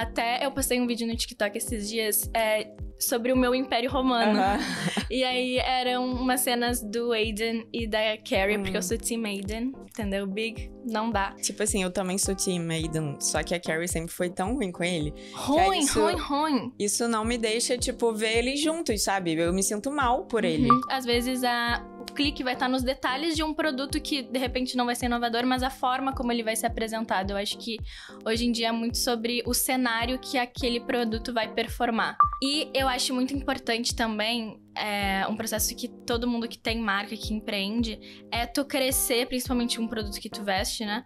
Até eu postei um vídeo no TikTok esses dias é, sobre o meu Império Romano. E aí eram umas cenas do Aiden e da Carrie, porque eu hum. sou Team Aiden, entendeu? Big, não dá. Tipo assim, eu também sou Team Aiden, só que a Carrie sempre foi tão ruim com ele. É ruim, isso, ruim, ruim. Isso não me deixa, tipo, ver eles juntos, sabe? Eu me sinto mal por ele. Uhum. Às vezes a clique vai estar nos detalhes de um produto que de repente não vai ser inovador, mas a forma como ele vai ser apresentado. Eu acho que hoje em dia é muito sobre o cenário que aquele produto vai performar. E eu acho muito importante também é um processo que todo mundo que tem marca, que empreende, é tu crescer, principalmente um produto que tu veste, né?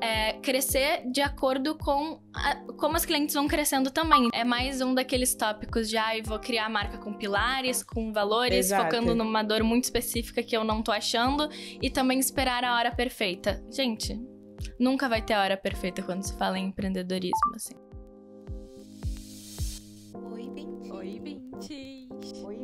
É crescer de acordo com a, como as clientes vão crescendo também. É mais um daqueles tópicos de, ah, eu vou criar a marca com pilares, com valores, Exato. focando numa dor muito específica que eu não tô achando e também esperar a hora perfeita. Gente, nunca vai ter a hora perfeita quando se fala em empreendedorismo, assim. Oi, Bentinho. Oi, Bentinho. Oi,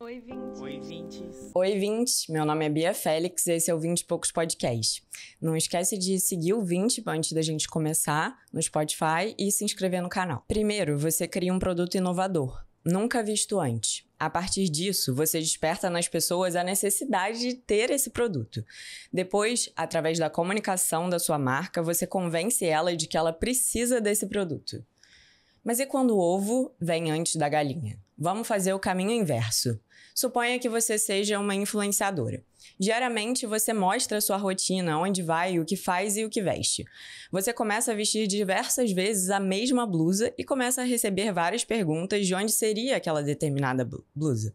Oi, vintes! Oi, vintes! Oi, vintes! Meu nome é Bia Félix e esse é o Vinte Poucos Podcast. Não esquece de seguir o Vinte antes da gente começar no Spotify e se inscrever no canal. Primeiro, você cria um produto inovador, nunca visto antes. A partir disso, você desperta nas pessoas a necessidade de ter esse produto. Depois, através da comunicação da sua marca, você convence ela de que ela precisa desse produto. Mas e quando o ovo vem antes da galinha? Vamos fazer o caminho inverso. Suponha que você seja uma influenciadora. Diariamente você mostra sua rotina, onde vai, o que faz e o que veste. Você começa a vestir diversas vezes a mesma blusa e começa a receber várias perguntas de onde seria aquela determinada blusa.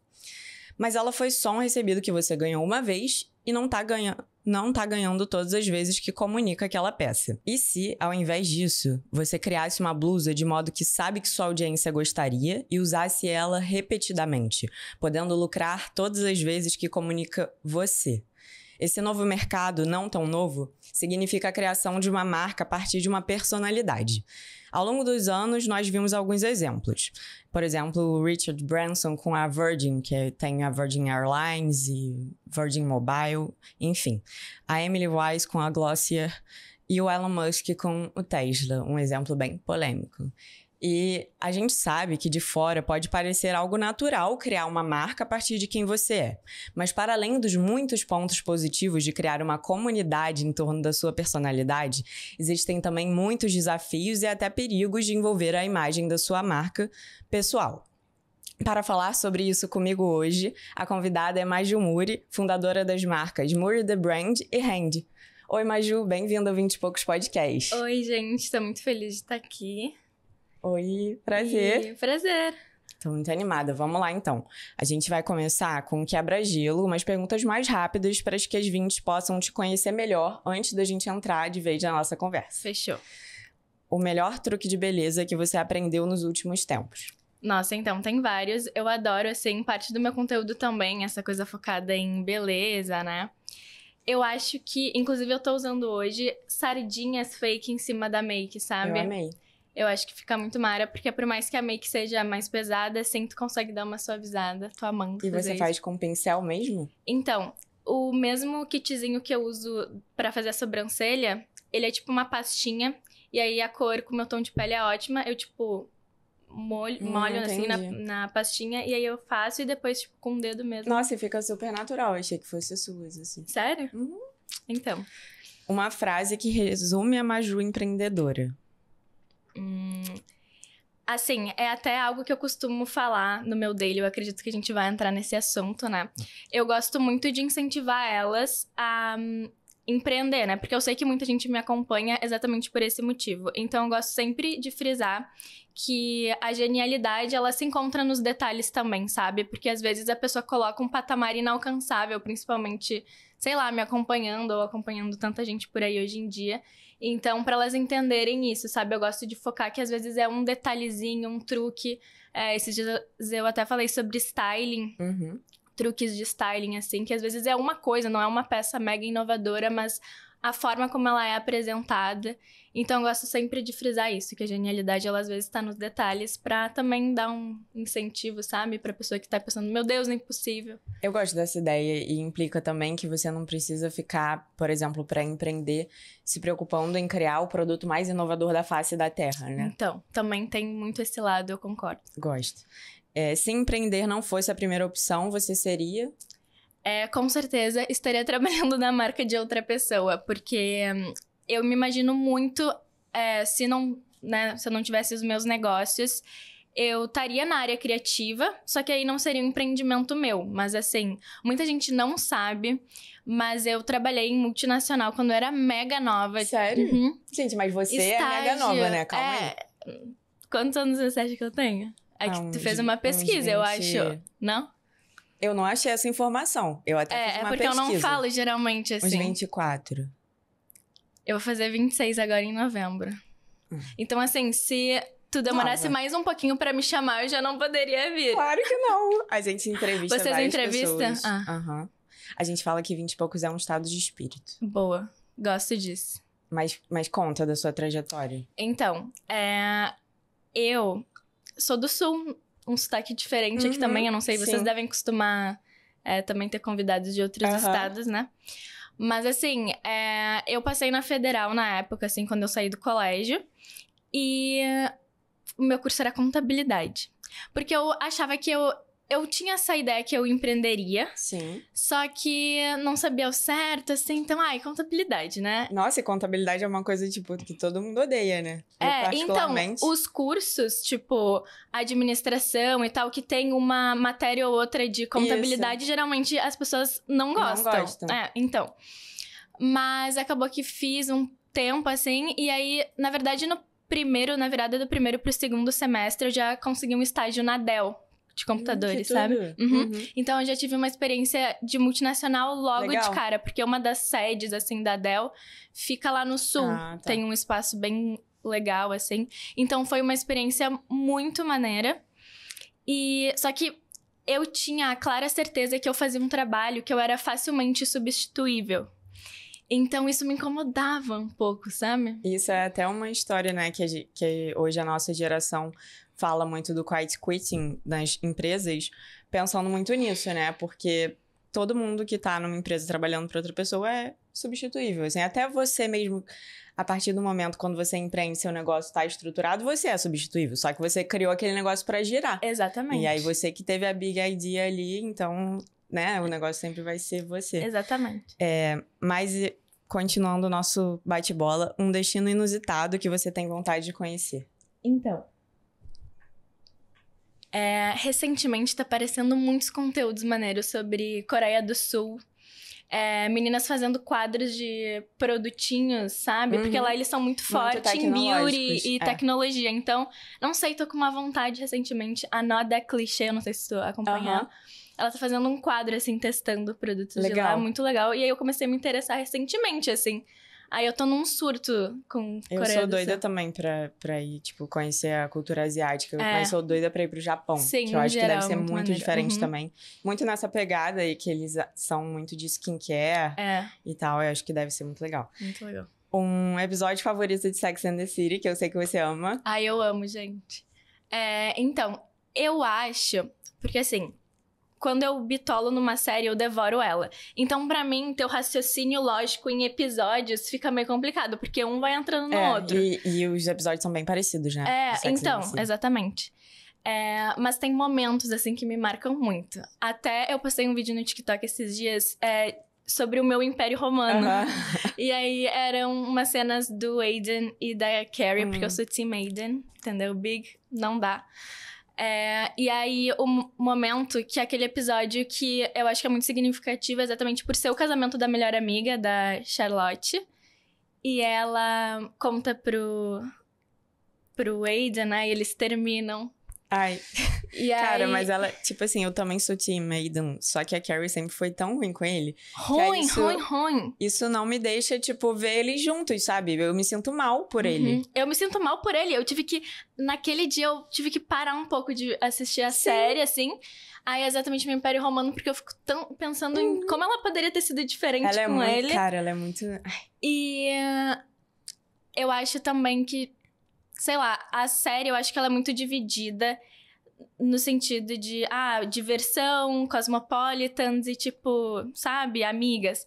Mas ela foi só um recebido que você ganhou uma vez e não tá ganhando não tá ganhando todas as vezes que comunica aquela peça. E se, ao invés disso, você criasse uma blusa de modo que sabe que sua audiência gostaria e usasse ela repetidamente, podendo lucrar todas as vezes que comunica você? Esse novo mercado, não tão novo, significa a criação de uma marca a partir de uma personalidade. Ao longo dos anos, nós vimos alguns exemplos. Por exemplo, o Richard Branson com a Virgin, que tem a Virgin Airlines e Virgin Mobile, enfim. A Emily Wise com a Glossier e o Elon Musk com o Tesla, um exemplo bem polêmico. E a gente sabe que de fora pode parecer algo natural criar uma marca a partir de quem você é. Mas para além dos muitos pontos positivos de criar uma comunidade em torno da sua personalidade, existem também muitos desafios e até perigos de envolver a imagem da sua marca pessoal. Para falar sobre isso comigo hoje, a convidada é Maju Muri, fundadora das marcas Muri the Brand e Hand. Oi, Maju, bem vindo ao 20 e Poucos Podcast. Oi, gente, estou muito feliz de estar aqui. Oi, prazer. Oi, prazer. Tô muito animada. Vamos lá, então. A gente vai começar com quebra-gelo, umas perguntas mais rápidas para que as vintes possam te conhecer melhor antes da gente entrar de vez na nossa conversa. Fechou. O melhor truque de beleza que você aprendeu nos últimos tempos? Nossa, então tem vários. Eu adoro, assim, parte do meu conteúdo também, essa coisa focada em beleza, né? Eu acho que, inclusive, eu tô usando hoje sardinhas fake em cima da make, sabe? Eu amei. Eu acho que fica muito mara, porque por mais que a make seja mais pesada, assim tu consegue dar uma suavizada. tua mão. E você isso. faz com pincel mesmo? Então, o mesmo kitzinho que eu uso para fazer a sobrancelha, ele é tipo uma pastinha. E aí a cor com o meu tom de pele é ótima. Eu, tipo, molho, hum, molho assim na, na, pastinha e aí eu faço e depois, tipo, com o dedo mesmo. Nossa, e fica super natural. Eu achei que fosse suas, assim. Sério? Uhum. Então. Uma frase que resume a Maju empreendedora. Hum, assim, é até algo que eu costumo falar no meu daily, eu acredito que a gente vai entrar nesse assunto, né? Hum. Eu gosto muito de incentivar elas a hum, empreender, né? Porque eu sei que muita gente me acompanha exatamente por esse motivo. Então eu gosto sempre de frisar que a genialidade ela se encontra nos detalhes também, sabe? Porque às vezes a pessoa coloca um patamar inalcançável, principalmente, sei lá, me acompanhando ou acompanhando tanta gente por aí hoje em dia. Então, para elas entenderem isso, sabe? Eu gosto de focar que às vezes é um detalhezinho, um truque. É, esses dias eu até falei sobre styling. Uhum truques de styling, assim, que às vezes é uma coisa, não é uma peça mega inovadora, mas a forma como ela é apresentada. Então, eu gosto sempre de frisar isso, que a genialidade, ela às vezes está nos detalhes, para também dar um incentivo, sabe? Pra pessoa que está pensando, meu Deus, não é impossível. Eu gosto dessa ideia e implica também que você não precisa ficar, por exemplo, para empreender, se preocupando em criar o produto mais inovador da face da Terra, né? Então, também tem muito esse lado, eu concordo. Gosto. É, se empreender não fosse a primeira opção, você seria? É, com certeza estaria trabalhando na marca de outra pessoa, porque hum, eu me imagino muito é, se não, né, se eu não tivesse os meus negócios, eu estaria na área criativa, só que aí não seria um empreendimento meu. Mas assim, muita gente não sabe, mas eu trabalhei em multinacional quando eu era mega nova. Sério? Uhum. Gente, mas você Estágio, é mega nova, né? Calma é... aí. Quantos anos você acha que eu tenho? É que tipo, tu fez uma pesquisa, eu acho. Não? Eu não achei essa informação. Eu até é, fiz é uma É porque pesquisa. eu não falo geralmente assim. Uns 24. Eu vou fazer 26 agora em novembro. Hum. Então, assim, se tu demorasse Nova. mais um pouquinho para me chamar, eu já não poderia vir. Claro que não. A gente entrevista Vocês entrevistam? Ah. aham Uhum. A gente fala que 20 e poucos é um estado de espírito. Boa. Gosto disso. Mas, mas conta da sua trajetória. Então, é... eu sou do sul, um sotaque diferente uhum, aqui também. Eu não sei, sim. vocês devem costumar é, também ter convidados de outros uhum. estados, né? Mas assim, é, eu passei na federal na época, assim, quando eu saí do colégio. E o meu curso era contabilidade. Porque eu achava que eu eu tinha essa ideia que eu empreenderia. Sim. Só que não sabia o certo, assim. Então, ai, contabilidade, né? Nossa, e contabilidade é uma coisa, tipo, que todo mundo odeia, né? é, então, os cursos, tipo, administração e tal, que tem uma matéria ou outra de contabilidade, Isso. geralmente as pessoas não gostam. Não gostam. É, então. Mas acabou que fiz um tempo, assim, e aí, na verdade, no primeiro, na virada do primeiro pro segundo semestre, eu já consegui um estágio na Dell, de computadores, hum, sabe? Uhum. Uhum. Então eu já tive uma experiência de multinacional logo Legal. de cara, porque uma das sedes assim da Dell fica lá no sul. Ah, tá. Tem um espaço bem legal assim. Então foi uma experiência muito maneira. E só que eu tinha a clara certeza que eu fazia um trabalho que eu era facilmente substituível. Então isso me incomodava um pouco, sabe? Isso é até uma história, né, que, que hoje a nossa geração fala muito do quiet quitting nas empresas, pensando muito nisso, né? Porque todo mundo que tá numa empresa trabalhando para outra pessoa é substituível. Assim, até você mesmo, a partir do momento quando você empreende, seu negócio está estruturado, você é substituível. Só que você criou aquele negócio para girar. Exatamente. E aí você que teve a big idea ali, então, né, o negócio sempre vai ser você. Exatamente. É, mas continuando o nosso bate-bola, um destino inusitado que você tem vontade de conhecer. Então. É, recentemente tá aparecendo muitos conteúdos maneiros sobre Coreia do Sul. É, meninas fazendo quadros de produtinhos, sabe? Uhum. Porque lá eles são muito fortes em beauty e é. tecnologia. Então, não sei, tô com uma vontade recentemente. A Noda Clichê, eu não sei se tu acompanhar. Uhum ela tá fazendo um quadro, assim, testando produtos legal. de lá, muito legal. E aí eu comecei a me interessar recentemente, assim. Aí eu tô num surto com eu Coreia Eu sou doida também pra, pra ir, tipo, conhecer a cultura asiática. É. Mas sou doida pra ir pro Japão. Sim, que eu acho geral, que deve ser muito, muito diferente uhum. também. Muito nessa pegada aí que eles são muito de skincare é. e tal. Eu acho que deve ser muito legal. Muito legal. Um episódio favorito de Sex and the City, que eu sei que você ama. Ai, eu amo, gente. É, então, eu acho... Porque, assim, quando eu bitolo numa série, eu devoro ela. Então, para mim, ter o raciocínio lógico em episódios fica meio complicado, porque um vai entrando no é, outro. E, e, os episódios são bem parecidos, né? É, então, si. exatamente. É, mas tem momentos, assim, que me marcam muito. Até eu postei um vídeo no TikTok esses dias é, sobre o meu Império Romano. Uhum. E aí eram umas cenas do Aiden e da Carrie, uhum. porque eu hum. sou Team Aiden, entendeu? Big, não dá. É, e aí, o momento que é aquele episódio que eu acho que é muito significativo, exatamente por ser o casamento da melhor amiga da Charlotte. E ela conta pro, pro Aiden, né? E eles terminam. Ai. E Cara, aí... mas ela, tipo assim, eu também sou Tim Maiden, só que a Carrie sempre foi tão ruim com ele. Ruim, isso, ruim, ruim. Isso não me deixa, tipo, ver eles juntos, sabe? Eu me sinto mal por uhum. ele. Eu me sinto mal por ele. Eu tive que. Naquele dia eu tive que parar um pouco de assistir a Sim. série, assim. Aí é exatamente o Império Romano, porque eu fico tão pensando em uhum. como ela poderia ter sido diferente ela é com é muito, ele. Cara, ela é muito. E. Uh, eu acho também que sei lá, a série eu acho que ela é muito dividida no sentido de, ah, diversão, cosmopolitans e tipo, sabe, amigas.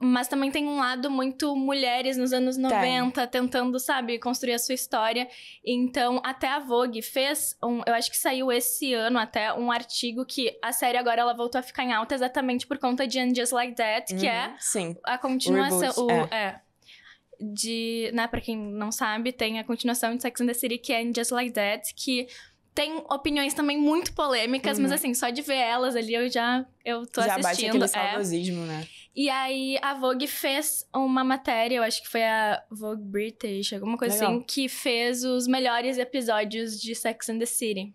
Mas também tem um lado muito mulheres nos anos 90, tem. tentando, sabe, construir a sua história. Então, até a Vogue fez um. Eu acho que saiu esse ano até um artigo que a série agora ela voltou a ficar em alta exatamente por conta de And Just Like That, que uhum, é sim. a continuação. reboot, o é. é de, né, para quem não sabe, tem a continuação de Sex and the City que é In Just Like That, que tem opiniões também muito polêmicas, uhum. mas assim, só de ver elas ali eu já eu tô já assistindo. Já bate aquele é. saudosismo, né? E aí a Vogue fez uma matéria, eu acho que foi a Vogue British, alguma coisa Legal. assim, que fez os melhores episódios de Sex and the City.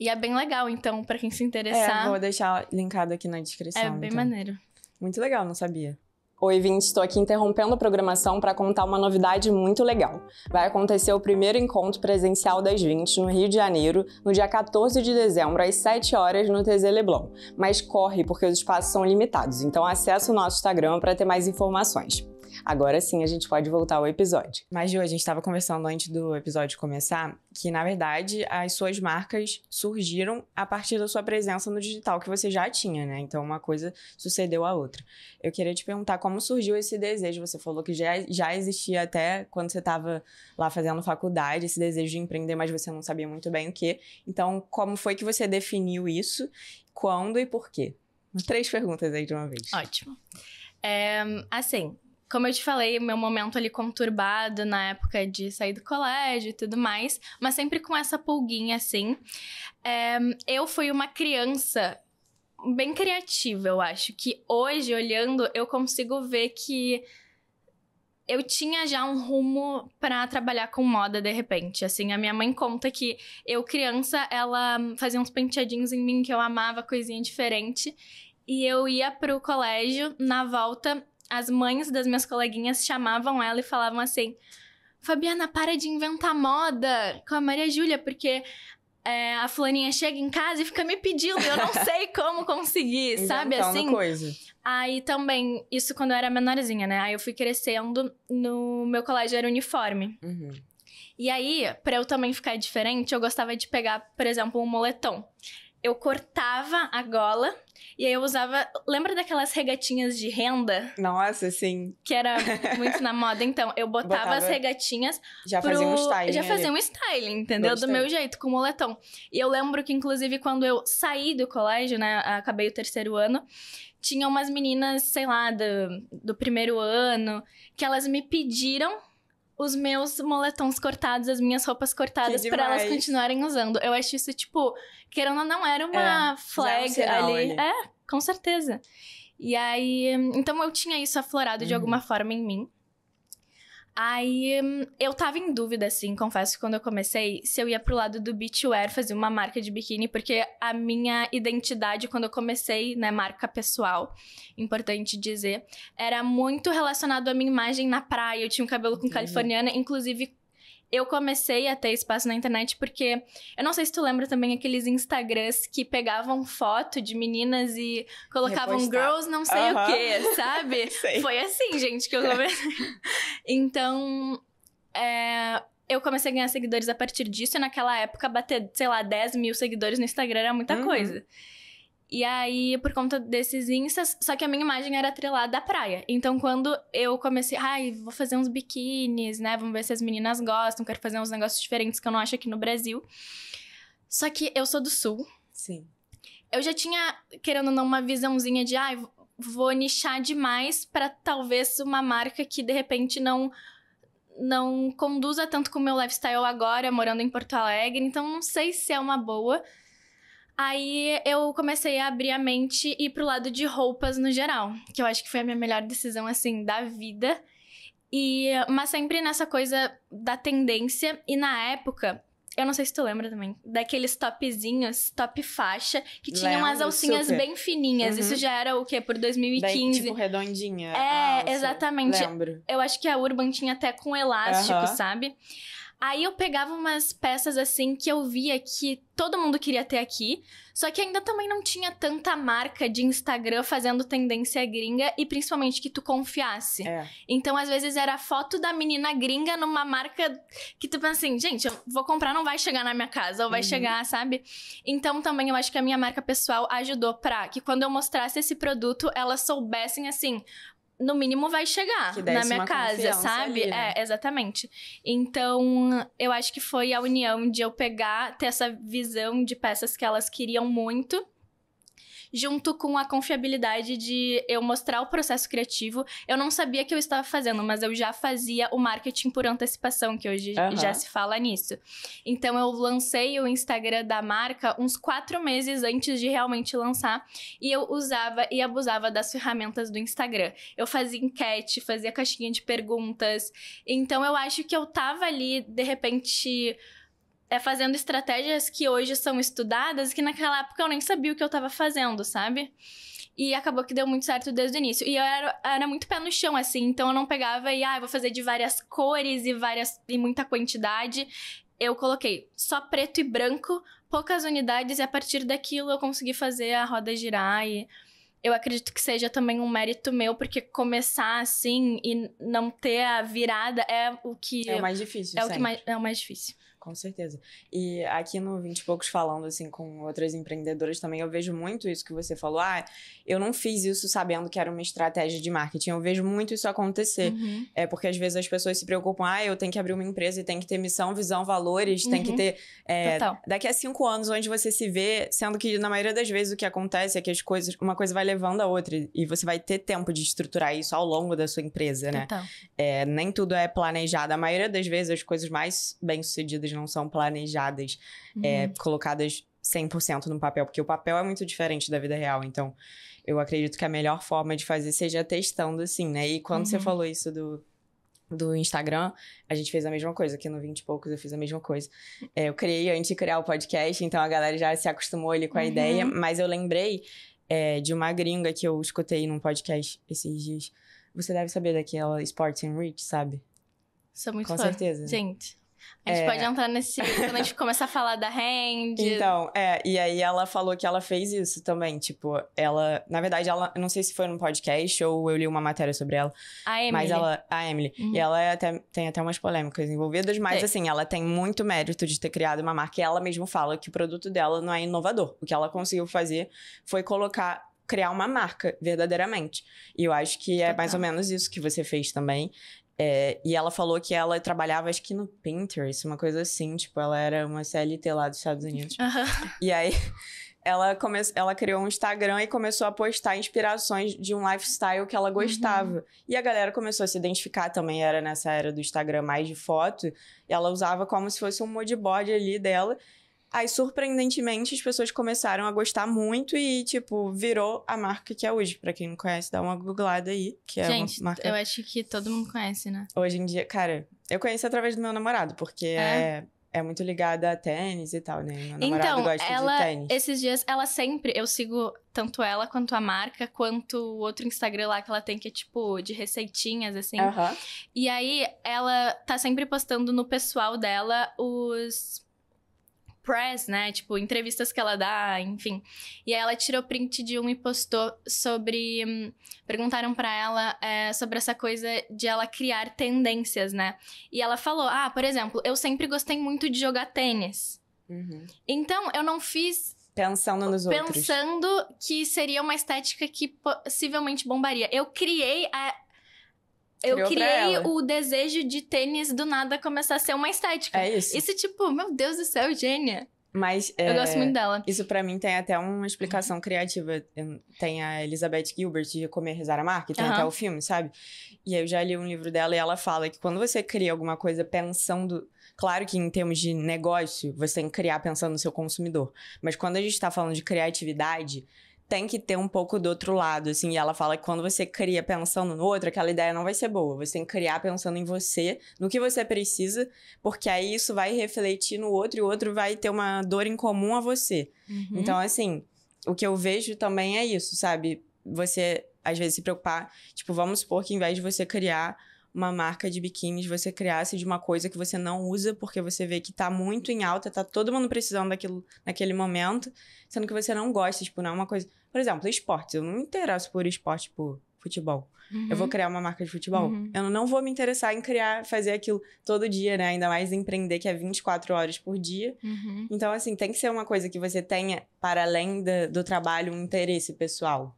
E é bem legal, então, para quem se interessar. É, vou deixar linkado aqui na descrição. É bem então. maneiro. Muito legal, não sabia. Oi, Vinte, estou aqui interrompendo a programação para contar uma novidade muito legal. Vai acontecer o primeiro encontro presencial das 20 no Rio de Janeiro, no dia 14 de dezembro, às 7 horas, no TZ Leblon. Mas corre, porque os espaços são limitados, então acesse o nosso Instagram para ter mais informações. Agora sim a gente pode voltar ao episódio. Mas, Ju, a gente estava conversando antes do episódio começar que, na verdade, as suas marcas surgiram a partir da sua presença no digital que você já tinha, né? Então, uma coisa sucedeu à outra. Eu queria te perguntar como surgiu esse desejo. Você falou que já, já existia até quando você estava lá fazendo faculdade, esse desejo de empreender, mas você não sabia muito bem o que. Então, como foi que você definiu isso? Quando e por quê? Três perguntas aí de uma vez. Ótimo. É, assim, como eu te falei, meu momento ali conturbado na época de sair do colégio e tudo mais, mas sempre com essa pulguinha assim. É, eu fui uma criança bem criativa, eu acho, que hoje, olhando, eu consigo ver que eu tinha já um rumo para trabalhar com moda de repente. Assim, a minha mãe conta que eu, criança, ela fazia uns penteadinhos em mim que eu amava, coisinha diferente. E eu ia pro colégio, na volta, as mães das minhas coleguinhas chamavam ela e falavam assim: Fabiana, para de inventar moda com a Maria Júlia, porque é, a fulaninha chega em casa e fica me pedindo, eu não sei como conseguir, sabe assim? Coisa. Aí também, isso quando eu era menorzinha, né? Aí eu fui crescendo, no meu colégio era uniforme. Uhum. E aí, para eu também ficar diferente, eu gostava de pegar, por exemplo, um moletom eu cortava a gola e aí eu usava. Lembra daquelas regatinhas de renda? Nossa, sim. Que era muito na moda. Então, eu botava, botava as regatinhas. Já pro... fazia um styling. Já fazia ali. um styling, entendeu? Gostei. Do meu jeito, com moletom. E eu lembro que, inclusive, quando eu saí do colégio, né? Acabei o terceiro ano. Tinha umas meninas, sei lá, do, do primeiro ano, que elas me pediram os meus moletons cortados, as minhas roupas cortadas para elas continuarem usando. Eu acho isso, tipo, querendo ou não, era uma é, é flag um ali. ali. Né? É, com certeza. E aí, então eu tinha isso aflorado uhum. de alguma forma em mim. Aí hum, eu tava em dúvida, assim, confesso que quando eu comecei, se eu ia pro lado do beachwear fazer uma marca de biquíni, porque a minha identidade quando eu comecei, né, marca pessoal, importante dizer, era muito relacionado à minha imagem na praia. Eu tinha um cabelo com californiana, inclusive eu comecei a ter espaço na internet porque eu não sei se tu lembra também aqueles Instagrams que pegavam foto de meninas e colocavam Repostar. girls não sei uhum. o que, sabe? sei. Foi assim, gente, que eu é. comecei. então, é, eu comecei a ganhar seguidores a partir disso, e naquela época bater, sei lá, 10 mil seguidores no Instagram era muita uhum. coisa. E aí, por conta desses instas, só que a minha imagem era atrelada à praia. Então, quando eu comecei, ai, vou fazer uns biquínis, né? Vamos ver se as meninas gostam, quero fazer uns negócios diferentes que eu não acho aqui no Brasil. Só que eu sou do sul. Sim. Eu já tinha, querendo ou não, uma visãozinha de, ai, vou nichar demais para talvez uma marca que de repente não não conduza tanto com o meu lifestyle agora, morando em Porto Alegre. Então, não sei se é uma boa. Aí eu comecei a abrir a mente e ir pro lado de roupas no geral, que eu acho que foi a minha melhor decisão assim da vida. E mas sempre nessa coisa da tendência e na época eu não sei se tu lembra também, daqueles topzinhos, top faixa, que tinham Leandro, as alcinhas super. bem fininhas. Uhum. Isso já era o quê? Por 2015. Bem, tipo, redondinha. É, ah, exatamente. Lembro. Eu acho que a Urban tinha até com elástico, uhum. sabe? Aí eu pegava umas peças assim que eu via que todo mundo queria ter aqui, só que ainda também não tinha tanta marca de Instagram fazendo tendência gringa e principalmente que tu confiasse. É. Então, às vezes era foto da menina gringa numa marca que tu pensa assim, gente, eu vou comprar, não vai chegar na minha casa, ou vai uhum. chegar, sabe? Então, também eu acho que a minha marca pessoal ajudou pra que quando eu mostrasse esse produto, elas soubessem assim, no mínimo vai chegar na minha casa, sabe? Ali, né? É, exatamente. Então, eu acho que foi a união de eu pegar, ter essa visão de peças que elas queriam muito junto com a confiabilidade de eu mostrar o processo criativo. Eu não sabia que eu estava fazendo, mas eu já fazia o marketing por antecipação, que hoje uhum. já se fala nisso. Então eu lancei o Instagram da marca uns quatro meses antes de realmente lançar e eu usava e abusava das ferramentas do Instagram. Eu fazia enquete, fazia caixinha de perguntas. Então eu acho que eu tava ali de repente é fazendo estratégias que hoje são estudadas que naquela época eu nem sabia o que eu estava fazendo, sabe? E acabou que deu muito certo desde o início. E eu era, era, muito pé no chão, assim, então eu não pegava e, ah, vou fazer de várias cores e várias e muita quantidade. Eu coloquei só preto e branco, poucas unidades, e a partir daquilo eu consegui fazer a roda girar. E eu acredito que seja também um mérito meu, porque começar assim e não ter a virada é o que. É o mais difícil. É o que mais, é o mais difícil com certeza. E aqui no Vinte e Poucos falando, assim, com outras empreendedoras também, eu vejo muito isso que você falou. Ah, eu não fiz isso sabendo que era uma estratégia de marketing. Eu vejo muito isso acontecer. Uhum. É porque às vezes as pessoas se preocupam. Ah, eu tenho que abrir uma empresa e tem que ter missão, visão, valores. Uhum. Tem que ter... É, Total. Daqui a cinco anos, onde você se vê, sendo que na maioria das vezes o que acontece é que as coisas... Uma coisa vai levando a outra. E você vai ter tempo de estruturar isso ao longo da sua empresa, né? É, nem tudo é planejado. A maioria das vezes as coisas mais bem-sucedidas não são planejadas, é, uhum. é, colocadas 100% no papel, porque o papel é muito diferente da vida real. Então, eu acredito que a melhor forma de fazer seja testando, assim, né? E quando uhum. você falou isso do, do Instagram, a gente fez a mesma coisa. Aqui no 20 e poucos eu fiz a mesma coisa. É, eu criei antes de criar o podcast, então a galera já se acostumou ali com a uhum. ideia. Mas eu lembrei é, de uma gringa que eu escutei num podcast esses dias. Você deve saber daquela Sports and Rich, sabe? Sou muito Com fã. certeza. Gente, a gente é... pode entrar nesse. Quando a gente começar a falar da hand. Então, é. E aí ela falou que ela fez isso também. Tipo, ela. Na verdade, ela. Não sei se foi num podcast ou eu li uma matéria sobre ela. A Emily. Mas ela. A Emily. Uhum. E ela é até, tem até umas polêmicas envolvidas, mas tem. assim, ela tem muito mérito de ter criado uma marca. E ela mesma fala que o produto dela não é inovador. O que ela conseguiu fazer foi colocar criar uma marca verdadeiramente. E eu acho que é mais ou menos isso que você fez também. É, e ela falou que ela trabalhava, acho que no Pinterest, uma coisa assim. Tipo, ela era uma CLT lá dos Estados Unidos. Uhum. E aí, ela, come... ela criou um Instagram e começou a postar inspirações de um lifestyle que ela uhum. gostava. Uhum. E a galera começou a se identificar também, era nessa era do Instagram mais de foto. ela usava como se fosse um moodboard ali dela. Aí, surpreendentemente, as pessoas começaram a gostar muito e, tipo, virou a marca que é hoje. Pra quem não conhece, dá uma googlada aí, que é uma marca... eu acho que todo mundo conhece, né? Hoje em dia, cara, eu conheço através do meu namorado, porque é... é é muito ligada a tênis e tal, né? Meu então, gosta ela, de tênis. Esses dias, ela sempre, eu sigo tanto ela quanto a marca, quanto o outro Instagram lá que ela tem, que é tipo de receitinhas, assim. Uhum. E aí, ela tá sempre postando no pessoal dela os press, né? Tipo, entrevistas que ela dá, enfim. E aí ela tirou print de um e postou sobre. Hum, perguntaram para ela é, sobre essa coisa de ela criar tendências, né? E ela falou: Ah, por exemplo, eu sempre gostei muito de jogar tênis. Uhum. Então, eu não fiz Pensando nos pensando outros. Pensando que seria uma estética que possivelmente bombaria. Eu criei a eu criei o desejo de tênis do nada começar a ser uma estética. É isso. Isso, tipo, meu Deus do céu, gênia. Mas. Eu é, gosto muito dela. Isso para mim tem até uma explicação criativa. Tem a Elizabeth Gilbert de Comer Rezar a Marca, tem uhum. até o filme, sabe? E eu já li um livro dela e ela fala que quando você cria alguma coisa pensando. Claro que em termos de negócio, você tem que criar pensando no seu consumidor. Mas quando a gente tá falando de criatividade, tem que ter um pouco do outro lado, assim. E ela fala que quando você cria pensando no outro, aquela ideia não vai ser boa. Você tem que criar pensando em você, no que você precisa, porque aí isso vai refletir no outro e o outro vai ter uma dor em comum a você. Uhum. Então, assim, o que eu vejo também é isso, sabe? Você às vezes se preocupar, tipo, vamos supor que em vez de você criar uma marca de biquínis você criasse de uma coisa que você não usa, porque você vê que tá muito em alta, tá todo mundo precisando daquilo naquele momento, sendo que você não gosta, tipo, não é uma coisa. Por exemplo, esportes. Eu não me interesso por esporte, por futebol. Uhum. Eu vou uhum. criar uma marca de futebol. Uhum. Eu não vou me interessar em criar, fazer aquilo todo dia, né? Ainda mais empreender que é 24 horas por dia. Uhum. Então, assim, tem que ser uma coisa que você tenha, para além do trabalho, um interesse pessoal.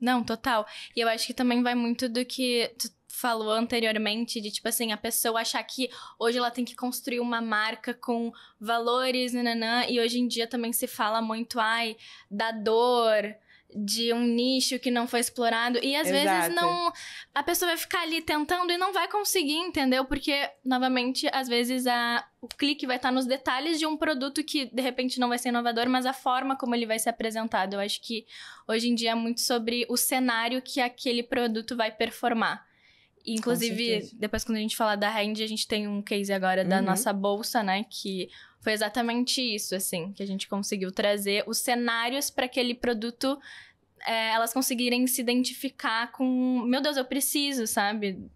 Não, total. E eu acho que também vai muito do que tu falou anteriormente de tipo assim, a pessoa achar que hoje ela tem que construir uma marca com valores, nananã, e hoje em dia também se fala muito, ai, da dor, de um nicho que não foi explorado. E às Exato. vezes não. A pessoa vai ficar ali tentando e não vai conseguir, entendeu? Porque, novamente, às vezes a, o clique vai estar nos detalhes de um produto que de repente não vai ser inovador, mas a forma como ele vai ser apresentado. Eu acho que hoje em dia é muito sobre o cenário que aquele produto vai performar. Inclusive, depois quando a gente falar da rende a gente tem um case agora uhum. da nossa bolsa, né? Que foi exatamente isso, assim, que a gente conseguiu trazer os cenários para aquele produto é, elas conseguirem se identificar com, meu Deus, eu preciso, sabe? Uhum.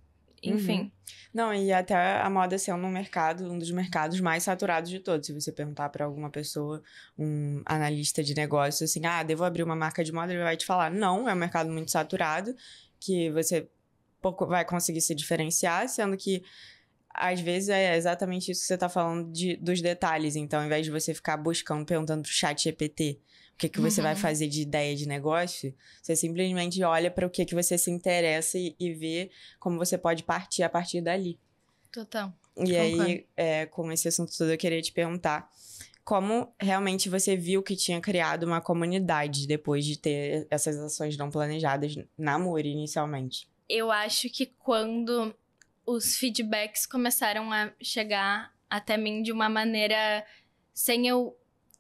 Enfim. Uhum. Não, e até a moda ser assim, um mercado, um dos mercados mais saturados de todos. Se você perguntar para alguma pessoa, um analista de negócio, assim, ah, devo abrir uma marca de moda, ele vai te falar, não, é um mercado muito saturado, que você vai conseguir se diferenciar, sendo que às vezes é exatamente isso que você está falando de, dos detalhes. Então, ao invés de você ficar buscando, perguntando pro chat GPT o que, que você uhum. vai fazer de ideia de negócio, você simplesmente olha para o que, que você se interessa e, e, vê como você pode partir a partir dali. Total. E aí, é, com esse assunto todo, eu queria te perguntar como realmente você viu que tinha criado uma comunidade depois de ter essas ações não planejadas na Amor inicialmente? eu acho que quando os feedbacks começaram a chegar até mim de uma maneira sem eu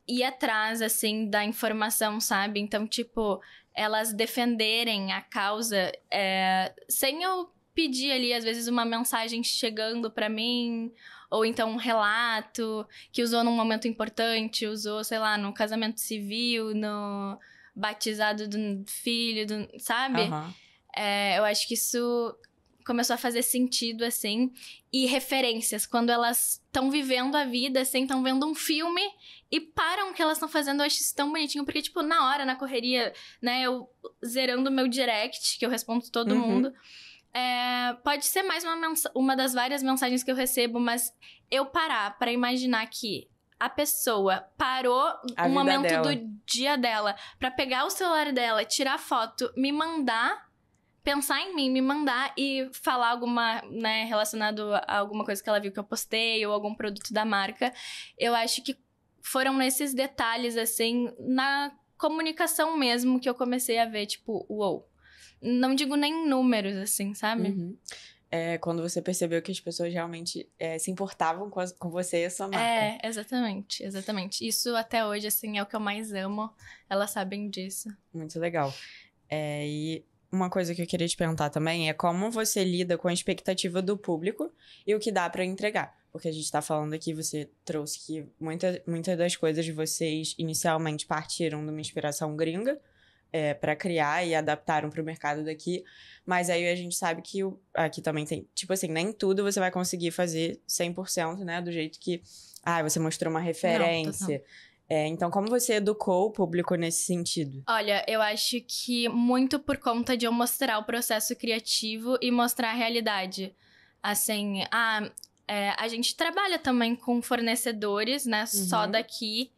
ir atrás, assim, da informação, sabe? Então, tipo, elas defenderem a causa é, sem eu pedir ali, às vezes, uma mensagem chegando para mim, ou então um relato que usou num momento importante, usou, sei lá, no casamento civil, no batizado do filho, do, sabe? Uhum. É, eu acho que isso começou a fazer sentido, assim. E referências, quando elas estão vivendo a vida, assim, estão vendo um filme e param o que elas estão fazendo, eu acho isso tão bonitinho. Porque, tipo, na hora, na correria, né, eu zerando meu direct, que eu respondo todo uhum. mundo. É, pode ser mais uma, uma das várias mensagens que eu recebo, mas eu parar para imaginar que a pessoa parou a um momento dela. do dia dela para pegar o celular dela, tirar foto, me mandar pensar em mim, me mandar e falar alguma, né, relacionado a alguma coisa que ela viu que eu postei ou algum produto da marca. Eu acho que foram nesses detalhes assim, na comunicação mesmo que eu comecei a ver, tipo, uou. Não digo nem números assim, sabe? Uhum. É, quando você percebeu que as pessoas realmente é, se importavam com, a, com você e a sua é, marca. É, exatamente, exatamente. Isso até hoje, assim, é o que eu mais amo. Elas sabem disso. Muito legal. É, e uma coisa que eu queria te perguntar também é como você lida com a expectativa do público e o que dá para entregar. Porque a gente tá falando aqui, você trouxe que muitas muita das coisas de vocês inicialmente partiram de uma inspiração gringa é, para criar e adaptaram para o mercado daqui. Mas aí a gente sabe que o, aqui também tem, tipo assim, nem tudo você vai conseguir fazer 100%, né? Do jeito que, ah, você mostrou uma referência. Não, é, então, como você educou o público nesse sentido? Olha, eu acho que muito por conta de eu mostrar o processo criativo e mostrar a realidade. Assim, a, é, a gente trabalha também com fornecedores, né? Uhum. Só daqui,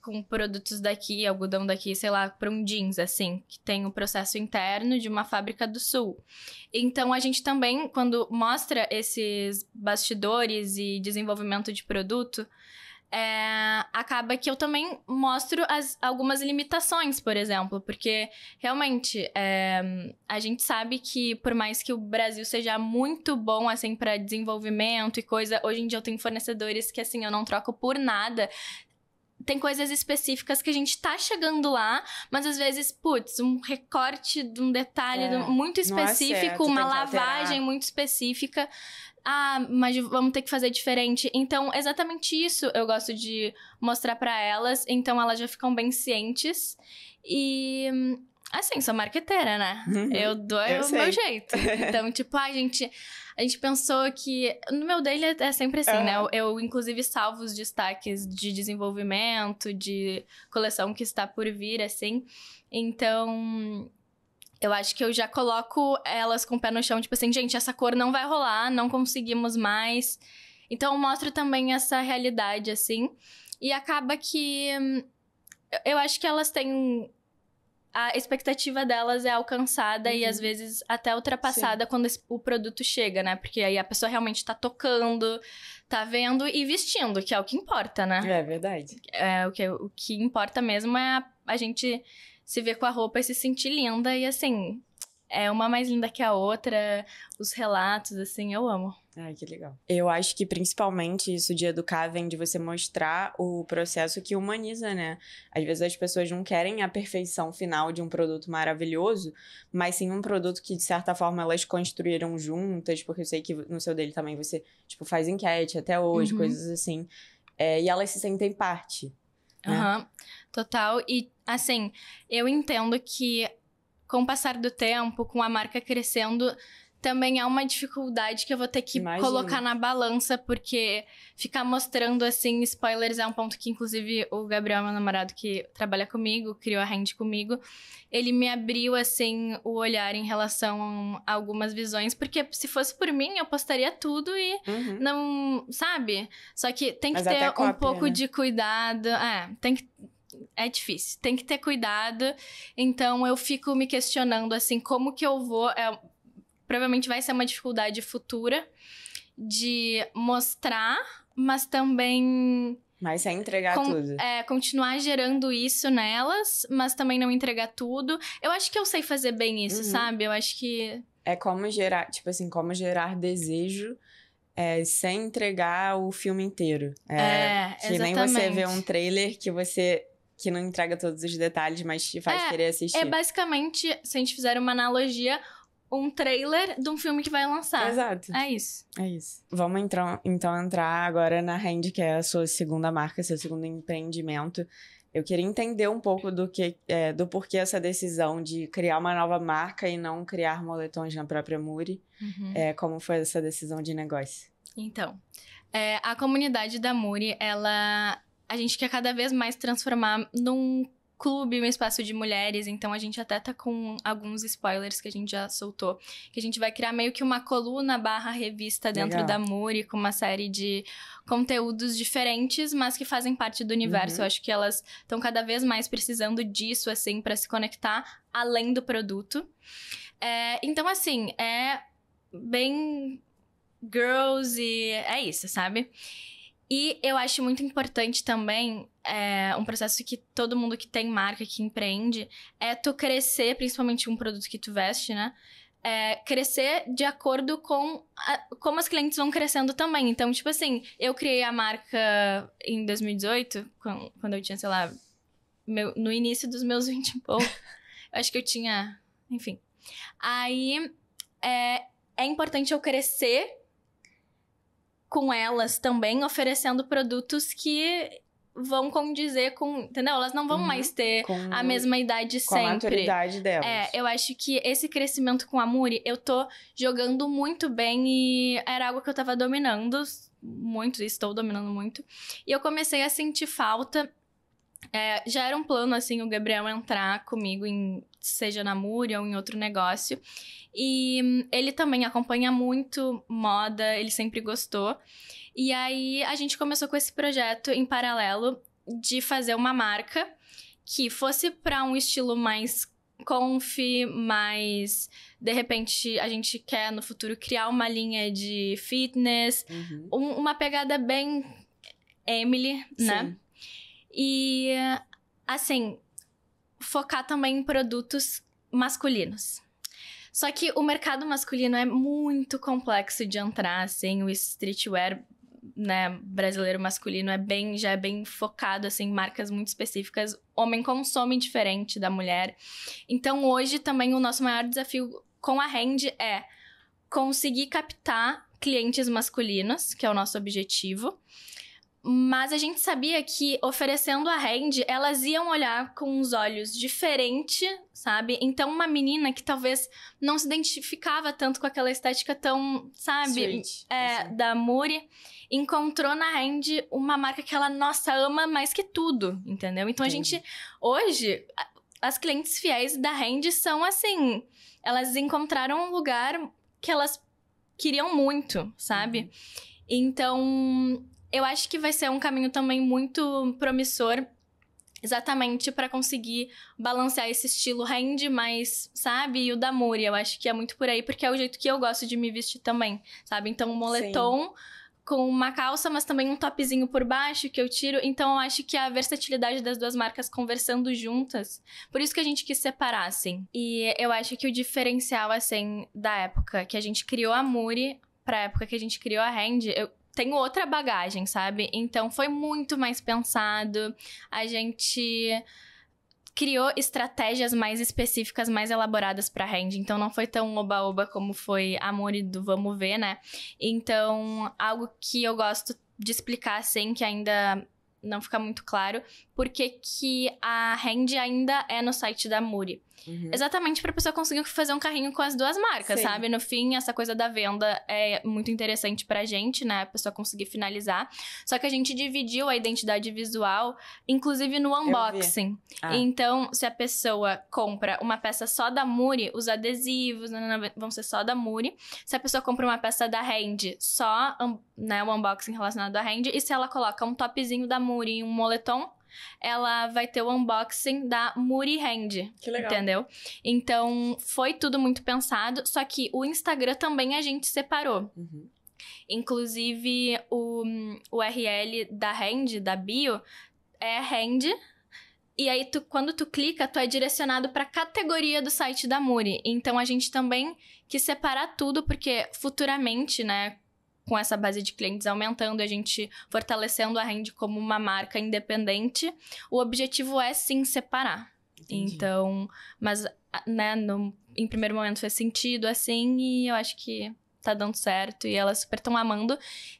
com produtos daqui, algodão daqui, sei lá, para um jeans, assim, que tem o um processo interno de uma fábrica do sul. Então, a gente também, quando mostra esses bastidores e desenvolvimento de produto é, acaba que eu também mostro as, algumas limitações, por exemplo, porque realmente é, a gente sabe que, por mais que o Brasil seja muito bom, assim, para desenvolvimento e coisa, hoje em dia eu tenho fornecedores que, assim, eu não troco por nada, tem coisas específicas que a gente tá chegando lá, mas às vezes, putz, um recorte de um detalhe é, muito é específico, é uma lavagem muito específica. Ah, mas vamos ter que fazer diferente. Então, exatamente isso eu gosto de mostrar para elas. Então, elas já ficam bem cientes. E Assim, sou marqueteira, né? Uhum. Eu dou eu o sei. meu jeito. Então, tipo, a gente, a gente pensou que. No meu daily é, é sempre assim, uhum. né? Eu, eu, inclusive, salvo os destaques de desenvolvimento, de coleção que está por vir, assim. Então, eu acho que eu já coloco elas com o pé no chão, tipo assim, gente, essa cor não vai rolar, não conseguimos mais. Então eu mostro também essa realidade, assim. E acaba que. Hum, eu acho que elas têm a expectativa delas é alcançada uhum. e às uhum. vezes até ultrapassada Sim. quando o produto chega, né? Porque aí a pessoa realmente tá tocando, tá vendo e vestindo, que é o que importa, né? É verdade. É, o, que, o que importa mesmo é a, a gente se ver com a roupa e se sentir linda e assim é uma mais linda que a outra, os relatos, assim, eu amo. Ai, que legal. Eu acho que principalmente isso de educar vem de você mostrar o processo que humaniza, né? Às vezes as pessoas não querem a perfeição final de um produto maravilhoso, mas sim um produto que, de certa forma, elas construíram juntas, porque eu sei que no seu dele também você, tipo, faz enquete até hoje, uhum. coisas assim. É, e elas se sentem parte. Né? Aham, né? uhum. total. E, assim, eu entendo que com o passar do tempo, com a marca crescendo, também é uma dificuldade que eu vou ter que Imagina. colocar na balança, porque ficar mostrando assim spoilers é um ponto que, inclusive, o Gabriel, meu namorado, que trabalha comigo, criou a Hand comigo, ele me abriu assim o olhar em relação a algumas visões, porque se fosse por mim, eu postaria tudo e uhum. não, sabe? Só que tem que Mas ter um pouco né? de cuidado. É, tem que é difícil, tem que ter cuidado. Então eu fico me questionando assim, como que eu vou. É, provavelmente vai ser uma dificuldade futura de mostrar, mas também. Mas é entregar com, tudo. É, continuar gerando isso nelas, mas também não entregar tudo. Eu acho que eu sei fazer bem isso, uhum. sabe? Eu acho que. É como gerar, tipo assim, como gerar desejo é, sem entregar o filme inteiro. É, é que exatamente. nem você vê um trailer que você que não entrega todos os detalhes, mas te faz é, querer assistir. É basicamente, se a gente fizer uma analogia, um trailer de um filme que vai lançar. Exato. É isso. É isso. Vamos entrar, então entrar agora na Hand, que é a sua segunda marca, seu segundo empreendimento. Eu queria entender um pouco do que, é, do porquê essa decisão de criar uma nova marca e não criar moletons na própria Muri. Uhum. É, como foi essa decisão de negócio? Então, é, a comunidade da Muri, ela a gente quer cada vez mais transformar num clube, um espaço de mulheres, então a gente até tá com alguns spoilers que a gente já soltou, que a gente vai criar meio que uma coluna barra revista dentro Legal. da Muri, com uma série de conteúdos diferentes, mas que fazem parte do universo. Uhum. Eu acho que elas estão cada vez mais precisando disso, assim, para se conectar além do produto. É, então, assim, é bem girls e é isso, sabe? E eu acho muito importante também é, um processo que todo mundo que tem marca, que empreende, é tu crescer, principalmente um produto que tu veste, né? É, crescer de acordo com a, como as clientes vão crescendo também. Então, tipo assim, eu criei a marca em 2018, quando eu tinha, sei lá, meu, no início dos meus 20 e pouco. eu acho que eu tinha. Enfim. Aí é, é importante eu crescer com elas também, oferecendo produtos que vão condizer com, entendeu? Elas não vão uhum, mais ter com, a mesma idade com sempre. Com a maturidade delas. É, eu acho que esse crescimento com a Muri, eu tô jogando muito bem e era algo que eu tava dominando muito, estou dominando muito. E eu comecei a sentir falta é, já era um plano, assim, o Gabriel entrar comigo, em, seja na Múria ou em outro negócio. E hum, ele também acompanha muito moda, ele sempre gostou. E aí a gente começou com esse projeto em paralelo de fazer uma marca que fosse para um estilo mais confi mais de repente a gente quer no futuro criar uma linha de fitness, uhum. um, uma pegada bem Emily, né? Sim. né? E, assim, focar também em produtos masculinos. Só que o mercado masculino é muito complexo de entrar, assim, o streetwear né, brasileiro masculino é bem, já é bem focado, assim, em marcas muito específicas. Homem consome diferente da mulher. Então, hoje também o nosso maior desafio com a Rend é conseguir captar clientes masculinos, que é o nosso objetivo, mas a gente sabia que oferecendo a hand, elas iam olhar com uns olhos diferente, sabe? Então, uma menina que talvez não se identificava tanto com aquela estética tão, sabe? é, assim. Da Muri, encontrou na hand uma marca que ela, nossa, ama mais que tudo, entendeu? Então, Entendi. a gente, hoje, as clientes fiéis da hand são assim. Elas encontraram um lugar que elas queriam muito, sabe? Uhum. Então, eu acho que vai ser um caminho também muito promissor exatamente para conseguir balancear esse estilo rende mais, sabe? E o da Muri, eu acho que é muito por aí, porque é o jeito que eu gosto de me vestir também, sabe? Então, um moletom Sim. com uma calça, mas também um topzinho por baixo que eu tiro. Então, eu acho que a versatilidade das duas marcas conversando juntas, por isso que a gente quis separar, assim. E eu acho que o diferencial, assim, da época que a gente criou a Muri, pra época que a gente criou a Hand, eu tem outra bagagem, sabe? Então foi muito mais pensado. A gente criou estratégias mais específicas, mais elaboradas para rende. Então não foi tão oba-oba como foi Amor e do Vamos Ver, né? Então, algo que eu gosto de explicar assim, que ainda não fica muito claro, porque que a rende ainda é no site da Muri. Uhum. Exatamente a pessoa conseguir fazer um carrinho com as duas marcas, Sim. sabe? No fim, essa coisa da venda é muito interessante a gente, né? A pessoa conseguir finalizar. Só que a gente dividiu a identidade visual, inclusive no unboxing. Ah. Então, se a pessoa compra uma peça só da Muri, os adesivos não, não, vão ser só da Muri. Se a pessoa compra uma peça da Hand, só um, né, o unboxing relacionado à Hand. E se ela coloca um topzinho da Muri e um moletom, ela vai ter o unboxing da Muri Hand. Que legal. Entendeu? Então, foi tudo muito pensado, só que o Instagram também a gente separou. Uhum. Inclusive, o, o URL da Hand, da bio, é Hand. E aí, tu, quando tu clica, tu é direcionado para categoria do site da Muri. Então, a gente também quis separar tudo, porque futuramente, né, com essa base de clientes aumentando, a gente fortalecendo a Rende como uma marca independente. O objetivo é sim separar. Entendi. Então, mas ah, né, no, em primeiro momento fez sentido assim e eu acho que tá dando certo e elas super estão amando.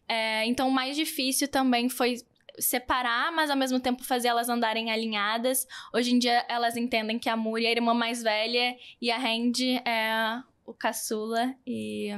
É, então, o mais difícil também foi separar, mas ao mesmo tempo fazer elas andarem alinhadas. Hoje em dia elas entendem que a Muri é a irmã mais velha e a Randy é o caçula e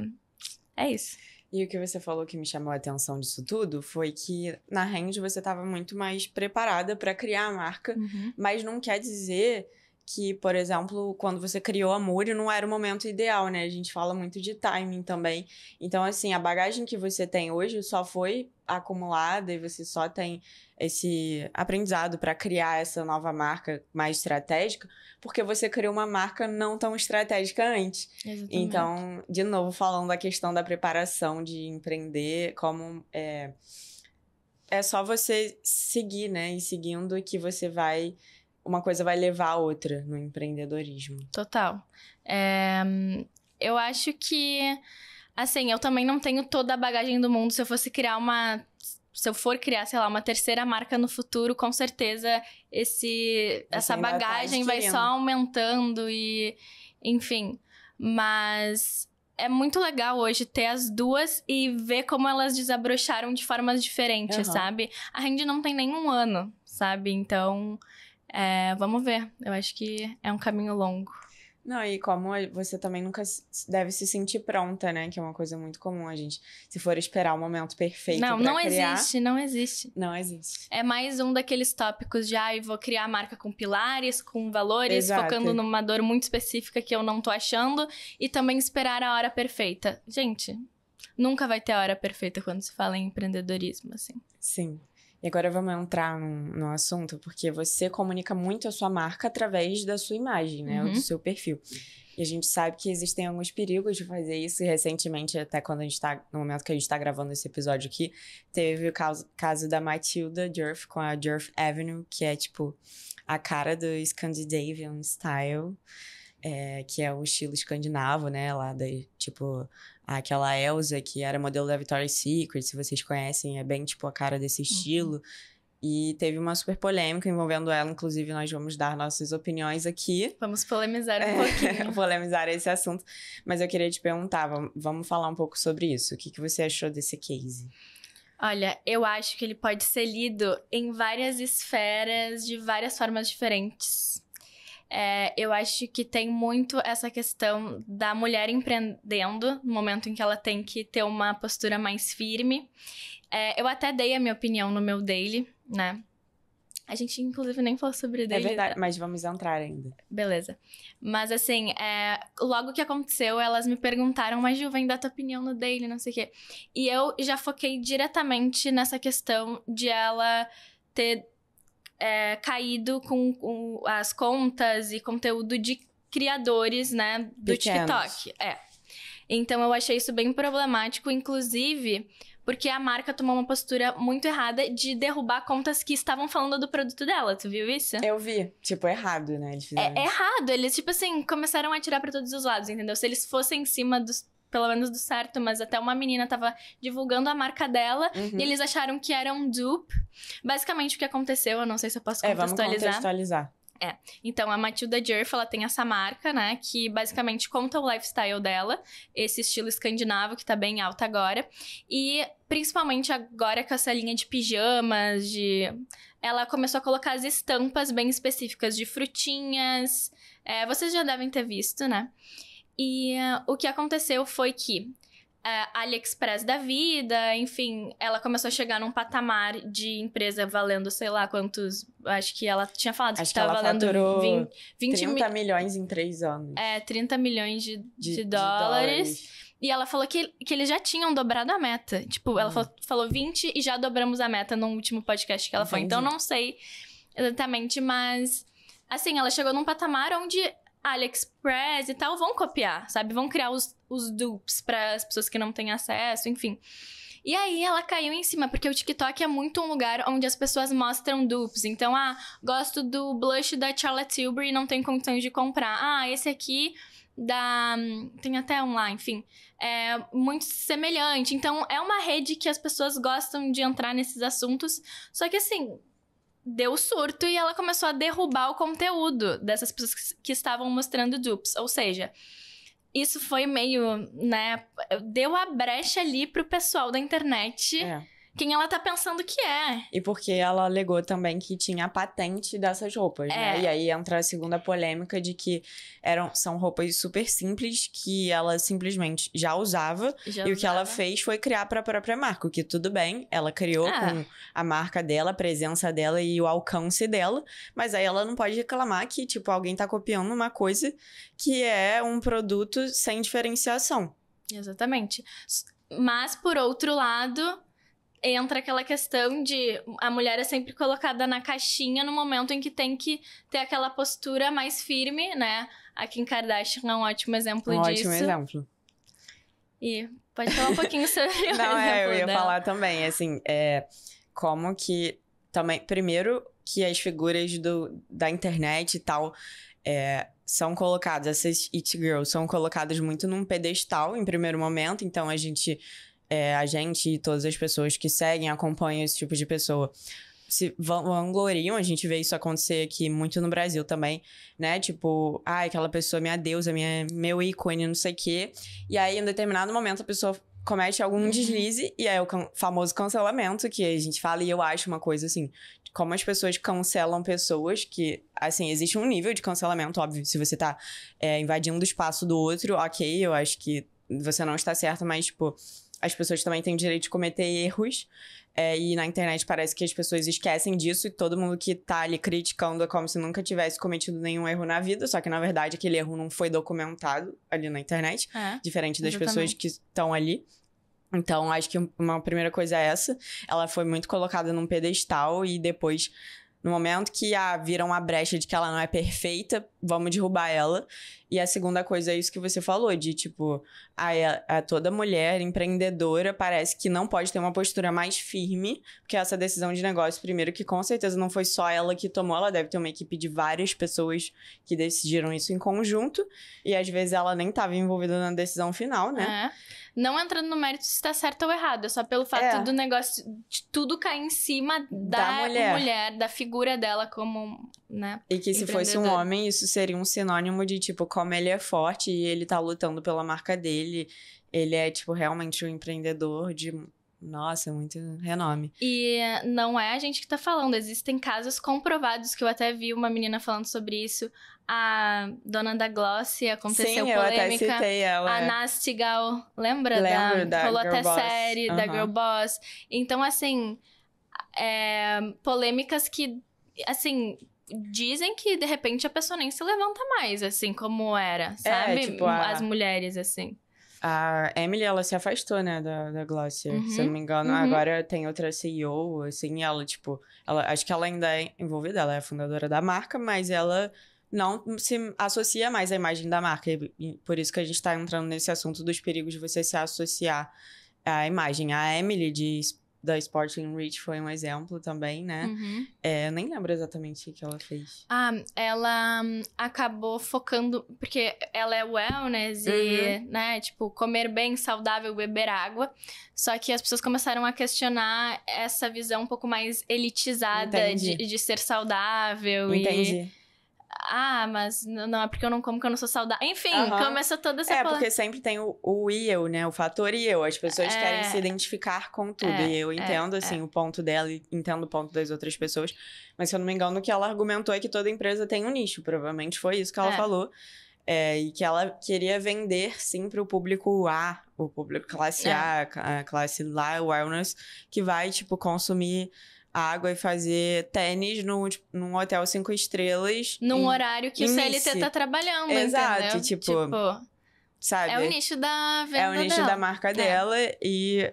é isso. E o que você falou que me chamou a atenção disso tudo foi que na Range você estava muito mais preparada para criar a marca, uhum. mas não quer dizer que, por exemplo, quando você criou a Múrio, não era o momento ideal, né? A gente fala muito de timing também. Então, assim, a bagagem que você tem hoje só foi acumulada e você só tem esse aprendizado para criar essa nova marca mais estratégica, porque você criou uma marca não tão estratégica antes. Exatamente. Então, de novo, falando da questão da preparação de empreender, como. É, é só você seguir, né? E seguindo que você vai uma coisa vai levar a outra no empreendedorismo. Total. É, eu acho que, assim, eu também não tenho toda a bagagem do mundo. Se eu fosse criar uma. Se eu for criar, sei lá, uma terceira marca no futuro, com certeza esse, essa tá bagagem vai, vai só aumentando e. Enfim. Mas é muito legal hoje ter as duas e ver como elas desabrocharam de formas diferentes, uhum. sabe? A Randy não tem nenhum ano, sabe? Então, é, vamos ver. Eu acho que é um caminho longo. Não, e como você também nunca deve se sentir pronta, né? Que é uma coisa muito comum a gente, se for esperar o momento perfeito. Não, não criar, existe, não existe. Não existe. É mais um daqueles tópicos de, ah, eu vou criar a marca com pilares, com valores, Exato. focando numa dor muito específica que eu não tô achando, e também esperar a hora perfeita. Gente, nunca vai ter a hora perfeita quando se fala em empreendedorismo, assim. Sim. E agora vamos entrar no assunto, porque você comunica muito a sua marca através da sua imagem, né? Uhum. Do seu perfil. E a gente sabe que existem alguns perigos de fazer isso. E recentemente, até quando a gente tá, no momento que a gente está gravando esse episódio aqui, teve o caso, caso da Matilda Durf com a Durf Avenue, que é tipo a cara do Scandinavian Style. É, que é o estilo escandinavo, né? Lá da, tipo, aquela Elsa que era modelo da Victoria's Secret, se vocês conhecem, é bem tipo a cara desse uhum. estilo. E teve uma super polêmica envolvendo ela, inclusive nós vamos dar nossas opiniões aqui. Vamos polemizar um é, pouquinho. polemizar esse assunto. Mas eu queria te perguntar, vamos falar um pouco sobre isso. O que, que você achou desse case? Olha, eu acho que ele pode ser lido em várias esferas, de várias formas diferentes é, eu acho que tem muito essa questão da mulher empreendendo no momento em que ela tem que ter uma postura mais firme. É, eu até dei a minha opinião no meu daily, né? A gente, inclusive, nem falou sobre é daily. É verdade, tá? mas vamos entrar ainda. Beleza. Mas, assim, é, logo que aconteceu, elas me perguntaram, mas Ju, vem dar tua opinião no daily, não sei o quê. E eu já foquei diretamente nessa questão de ela ter é, caído com, com, as contas e conteúdo de criadores, né, do Pequenos. TikTok. É. Então eu achei isso bem problemático, inclusive porque a marca tomou uma postura muito errada de derrubar contas que estavam falando do produto dela. Tu viu isso? Eu vi. Tipo, errado, né? Eles é, errado. Eles, tipo assim, começaram a atirar para todos os lados, entendeu? Se eles fossem em cima dos pelo menos do certo, mas até uma menina tava divulgando a marca dela uhum. e eles acharam que era um dupe. Basicamente o que aconteceu, eu não sei se eu posso contextualizar. É, vamos contextualizar. É. Então, a Matilda Jerf, ela tem essa marca, né? Que basicamente conta o lifestyle dela, esse estilo escandinavo que tá bem alto agora. E principalmente agora com essa linha de pijamas, de. Ela começou a colocar as estampas bem específicas de frutinhas. É, vocês já devem ter visto, né? E uh, o que aconteceu foi que uh, AliExpress da vida, enfim, ela começou a chegar num patamar de empresa valendo, sei lá quantos. Acho que ela tinha falado acho que estava valendo 20, 20 30 mi... milhões em três anos. É, 30 milhões de, de, de dólares. dólares. E ela falou que, que eles já tinham dobrado a meta. Tipo, hum. ela falou, falou 20 e já dobramos a meta no último podcast que ela Entendi. foi. Então, não sei exatamente, mas assim, ela chegou num patamar onde AliExpress e tal vão copiar, sabe? Vão criar os, os dupes para as pessoas que não têm acesso, enfim. E aí ela caiu em cima, porque o TikTok é muito um lugar onde as pessoas mostram dupes. Então, ah, gosto do blush da Charlotte Tilbury e não tenho condições de comprar. Ah, esse aqui da. Tem até um lá, enfim. É muito semelhante. Então, é uma rede que as pessoas gostam de entrar nesses assuntos. Só que assim, deu surto e ela começou a derrubar o conteúdo dessas pessoas que, que estavam mostrando dupes. Ou seja, isso foi meio, né? Deu a brecha ali pro pessoal da internet. É quem ela tá pensando que é. E porque ela alegou também que tinha a patente dessas roupas, né? é. né? E aí entra a segunda polêmica de que eram, são roupas super simples que ela simplesmente já usava. Já e usava. o que ela fez foi criar para a própria marca, o que tudo bem, ela criou ah. com a marca dela, a presença dela e o alcance dela, mas aí ela não pode reclamar que, tipo, alguém tá copiando uma coisa que é um produto sem diferenciação. Exatamente. Mas, por outro lado, entra aquela questão de a mulher é sempre colocada na caixinha no momento em que tem que ter aquela postura mais firme, né? A Kim Kardashian é um ótimo exemplo um disso. Um ótimo exemplo. E pode falar um pouquinho sobre Não, o é, eu ia dela. falar também, assim, é, como que também, primeiro que as figuras do, da internet e tal é, são colocadas, essas It Girls são colocadas muito num pedestal em primeiro momento, então a gente é, a gente e todas as pessoas que seguem, acompanham esse tipo de pessoa se vangloriam, a gente vê isso acontecer aqui muito no Brasil também, né? Tipo, ah, aquela pessoa, minha deusa, minha, meu ícone, não sei o quê. E aí, em determinado momento, a pessoa comete algum uhum. deslize e é o can famoso cancelamento que a gente fala e eu acho uma coisa assim, como as pessoas cancelam pessoas que, assim, existe um nível de cancelamento, óbvio, se você tá é, invadindo o espaço do outro, ok, eu acho que você não está certo, mas, tipo, as pessoas também têm direito de cometer erros. É, e na internet parece que as pessoas esquecem disso e todo mundo que tá ali criticando é como se nunca tivesse cometido nenhum erro na vida, só que na verdade aquele erro não foi documentado ali na internet, é, diferente das pessoas que estão ali. Então, acho que uma primeira coisa é essa. Ela foi muito colocada num pedestal e depois, no momento que a ah, viram a brecha de que ela não é perfeita, vamos derrubar ela. E a segunda coisa é isso que você falou, de tipo, a, a, toda mulher empreendedora parece que não pode ter uma postura mais firme, porque essa decisão de negócio, primeiro, que com certeza não foi só ela que tomou, ela deve ter uma equipe de várias pessoas que decidiram isso em conjunto, e às vezes ela nem estava envolvida na decisão final, né? É. Não entrando no mérito se está certo ou errado, é só pelo fato é. do negócio de tudo cair em cima da, da mulher. mulher, da figura dela como né? E que se fosse um homem, isso seria um sinônimo de, tipo, como ele é forte e ele tá lutando pela marca dele. Ele é, tipo, realmente um empreendedor de nossa, muito renome. E não é a gente que tá falando, existem casos comprovados que eu até vi uma menina falando sobre isso. A dona da Glossy aconteceu Sim, polêmica. Eu até citei ela. A Nastigal, lembra Lembro da, da rolou até Boss. série uhum. da Girl Boss. Então assim, é, polêmicas que assim, dizem que de repente a pessoa nem se levanta mais, assim como era, é, sabe? É, tipo, a... As mulheres, assim. A Emily, ela se afastou, né, da, da Glossier, uhum. se eu não me engano. Uhum. Agora tem outra CEO, assim, ela, tipo, ela, acho que ela ainda é envolvida, ela é fundadora da marca, mas ela não se associa mais à imagem da marca. E por isso que a gente está entrando nesse assunto dos perigos de você se associar à imagem. A Emily diz da Sporting Rich foi um exemplo também, né? Uhum. É, eu nem lembro exatamente o que ela fez. Ah, ela hum, acabou focando, porque ela é wellness né, uhum. e, né, tipo, comer bem, saudável, beber água. Só que as pessoas começaram a questionar essa visão um pouco mais elitizada de, de, ser saudável Entendi. e ah, mas não é porque eu não como que eu não sou saudável. Enfim, uhum. começa toda essa É, pol... porque sempre tem o, o eu, né? O fator e eu. As pessoas é... querem se identificar com tudo. É... e eu é, entendo, é... assim, o ponto dela e entendo o ponto das outras pessoas. Mas se eu não me engano, o que ela argumentou é que toda empresa tem um nicho. Provavelmente foi isso que ela é. falou. É, e que ela queria vender, sim, para o público A, o público classe A, a classe lá, wellness, que vai, tipo, consumir água e fazer tênis no, tipo, num hotel cinco estrelas. Num em, horário que o CLT nice. tá trabalhando, Exato, entendeu? tipo... tipo... Sabe? É o nicho da venda É o nicho dela. da marca é. dela e...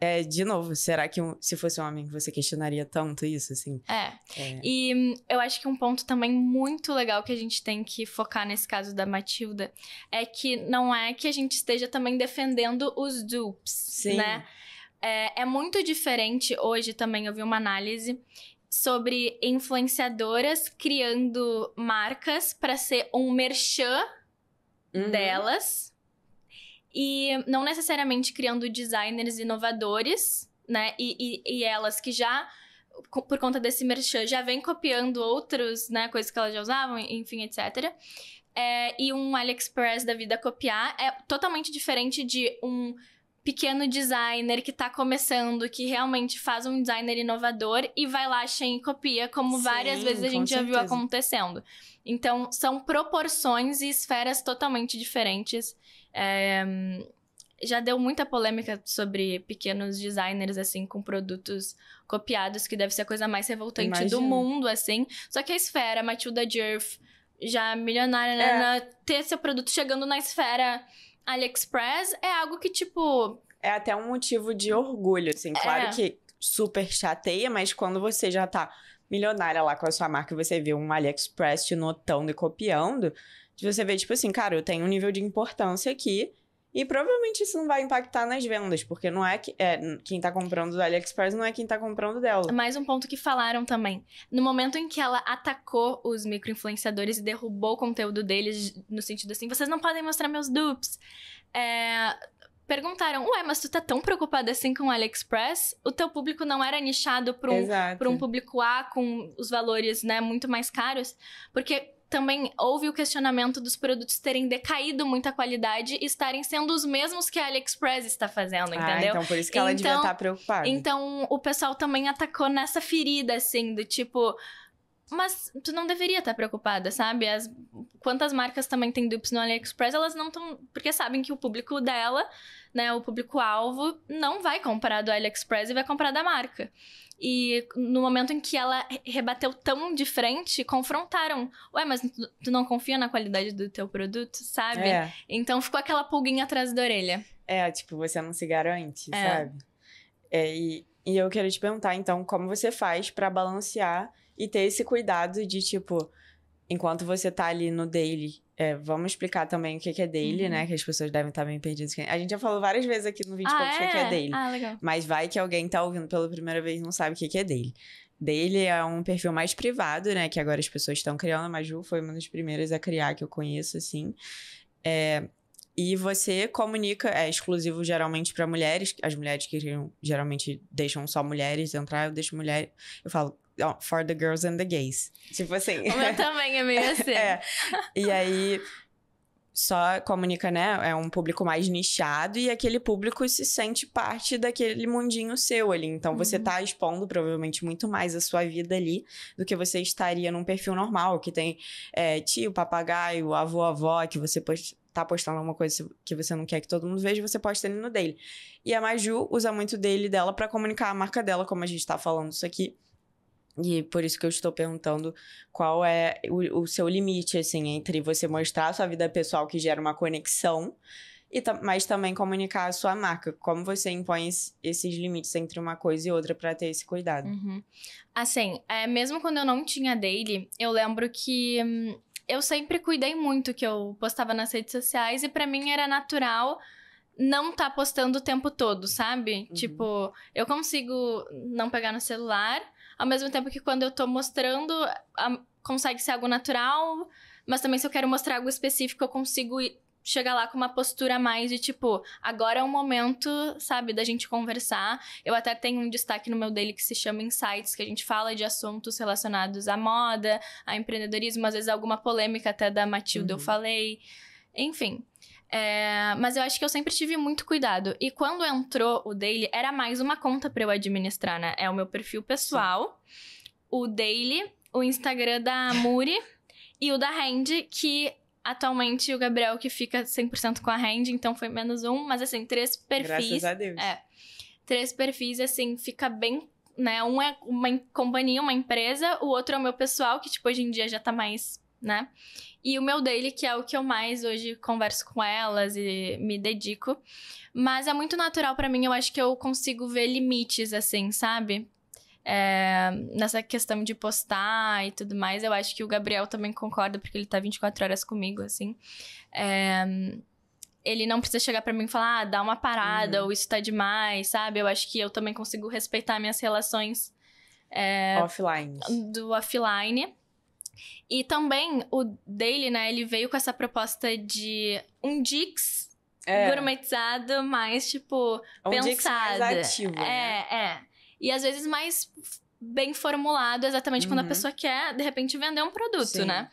É, de novo, será que um, se fosse um homem você questionaria tanto isso, assim? É. é. E hum, eu acho que um ponto também muito legal que a gente tem que focar nesse caso da Matilda é que não é que a gente esteja também defendendo os dupes, Sim. né? Sim. É, é muito diferente hoje também, eu vi uma análise sobre influenciadoras criando marcas para ser um merchan uhum. delas. E não necessariamente criando designers inovadores, né? E, e, e, elas que já, por conta desse merchan, já vem copiando outros, né? Coisas que elas já usavam, enfim, etc. É, e um AliExpress da vida copiar é totalmente diferente de um pequeno designer que tá começando, que realmente faz um designer inovador e vai lá, e copia, como Sim, várias vezes a gente certeza. já viu acontecendo. Então, são proporções e esferas totalmente diferentes. É... Já deu muita polêmica sobre pequenos designers, assim, com produtos copiados, que deve ser a coisa mais revoltante Imagina. do mundo, assim. Só que a esfera, Matilda Dierf já milionária, né, é. né? ter seu produto chegando na esfera AliExpress é algo que, tipo. É até um motivo de orgulho, assim. É. Claro é. que super chateia, mas quando você já tá milionária lá com a sua marca e você vê um AliExpress te notando e copiando, você vê, tipo assim, cara, eu tenho um nível de importância aqui e provavelmente isso não vai impactar nas vendas, porque não é, que, é quem tá comprando do AliExpress não é quem tá comprando dela. Mais um ponto que falaram também. No momento em que ela atacou os microinfluenciadores e derrubou o conteúdo deles, no sentido assim, vocês não podem mostrar meus dupes. É, perguntaram, ué, mas tu tá tão preocupada assim com o AliExpress? O teu público não era nichado pra um, um público A com os valores, né, muito mais caros? Porque também houve o questionamento dos produtos terem decaído muito a qualidade e estarem sendo os mesmos que a AliExpress está fazendo, ah, entendeu? Ah, então por isso que ela então, devia tá estar preocupada. Então o pessoal também atacou nessa ferida, assim, do tipo mas tu não deveria estar preocupada, sabe? As, quantas marcas também têm dupes no AliExpress, elas não estão. Porque sabem que o público dela, né? O público-alvo, não vai comprar do AliExpress e vai comprar da marca. E no momento em que ela rebateu tão de frente, confrontaram. Ué, mas tu não confia na qualidade do teu produto, sabe? É. Então ficou aquela pulguinha atrás da orelha. É, tipo, você não se garante, é. sabe? É, e, e eu queria te perguntar, então, como você faz para balancear e ter esse cuidado de, tipo, enquanto você tá ali no daily. É, vamos explicar também o que é daily, uhum. né? Que as pessoas devem estar tá bem perdidas. A gente já falou várias vezes aqui no vídeo ah, poucos é? o que é, é daily. Ah, legal. Mas vai que alguém tá ouvindo pela primeira vez e não sabe o que é daily. Daily é um perfil mais privado, né? Que agora as pessoas estão criando. A Maju foi uma das primeiras a criar que eu conheço, assim. É, e você comunica, é exclusivo geralmente para mulheres, as mulheres que geralmente deixam só mulheres entrar, eu deixo mulher, eu falo, for the girls and the gays. Tipo assim. O meu também é meio assim. é. E aí só comunica, né? É um público mais nichado e aquele público se sente parte daquele mundinho seu ali. Então uhum. você tá expondo provavelmente muito mais a sua vida ali do que você estaria num perfil normal, que tem é, tio, papagaio, avô, avó, que você post tá postando alguma coisa que você não quer que todo mundo veja, você posta ele no dele. E a Maju usa muito dele dela para comunicar a marca dela, como a gente tá falando isso aqui. E por isso que eu estou perguntando qual é o, o, seu limite, assim, entre você mostrar a sua vida pessoal que gera uma conexão, e mas também comunicar a sua marca. Como você impõe esses limites entre uma coisa e outra para ter esse cuidado? Uhum. Assim, é, mesmo quando eu não tinha daily, eu lembro que hum, eu sempre cuidei muito que eu postava nas redes sociais e para mim era natural não tá postando o tempo todo, sabe? Uhum. Tipo, eu consigo não pegar no celular ao mesmo tempo que quando eu tô mostrando, a, consegue ser algo natural, mas também se eu quero mostrar algo específico, eu consigo chegar lá com uma postura mais de tipo, agora é o momento, sabe, da gente conversar. Eu até tenho um destaque no meu dele que se chama Insights, que a gente fala de assuntos relacionados à moda, a empreendedorismo, às vezes alguma polêmica até da Matilda uhum. eu falei. Enfim, é, mas eu acho que eu sempre tive muito cuidado. E quando entrou o daily, era mais uma conta para eu administrar, né? É o meu perfil pessoal, Sim. o daily, o Instagram da Muri e o da Hand, que atualmente o Gabriel que fica 100% com a Hand, então foi menos um, mas assim, três perfis. Graças a Deus. É. Três perfis, assim, fica bem né? Um é uma companhia, uma empresa, o outro é o meu pessoal, que, tipo, hoje em dia já tá mais, né? E o meu daily, que é o que eu mais hoje converso com elas e me dedico. Mas é muito natural para mim, eu acho que eu consigo ver limites, assim, sabe? É, nessa questão de postar e tudo mais, eu acho que o Gabriel também concorda, porque ele tá 24 horas comigo, assim. É, ele não precisa chegar para mim e falar, ah, dá uma parada, uhum. ou isso tá demais, sabe? Eu acho que eu também consigo respeitar minhas relações. É, offline. Do offline. E também o Daily, né, ele veio com essa proposta de um Dix é. gourmetizado, mais, tipo, é um pensado. mais ativo, é, né? é. E às vezes mais bem formulado, exatamente uhum. quando a uhum. pessoa quer, de repente, vender um produto, Sim. né?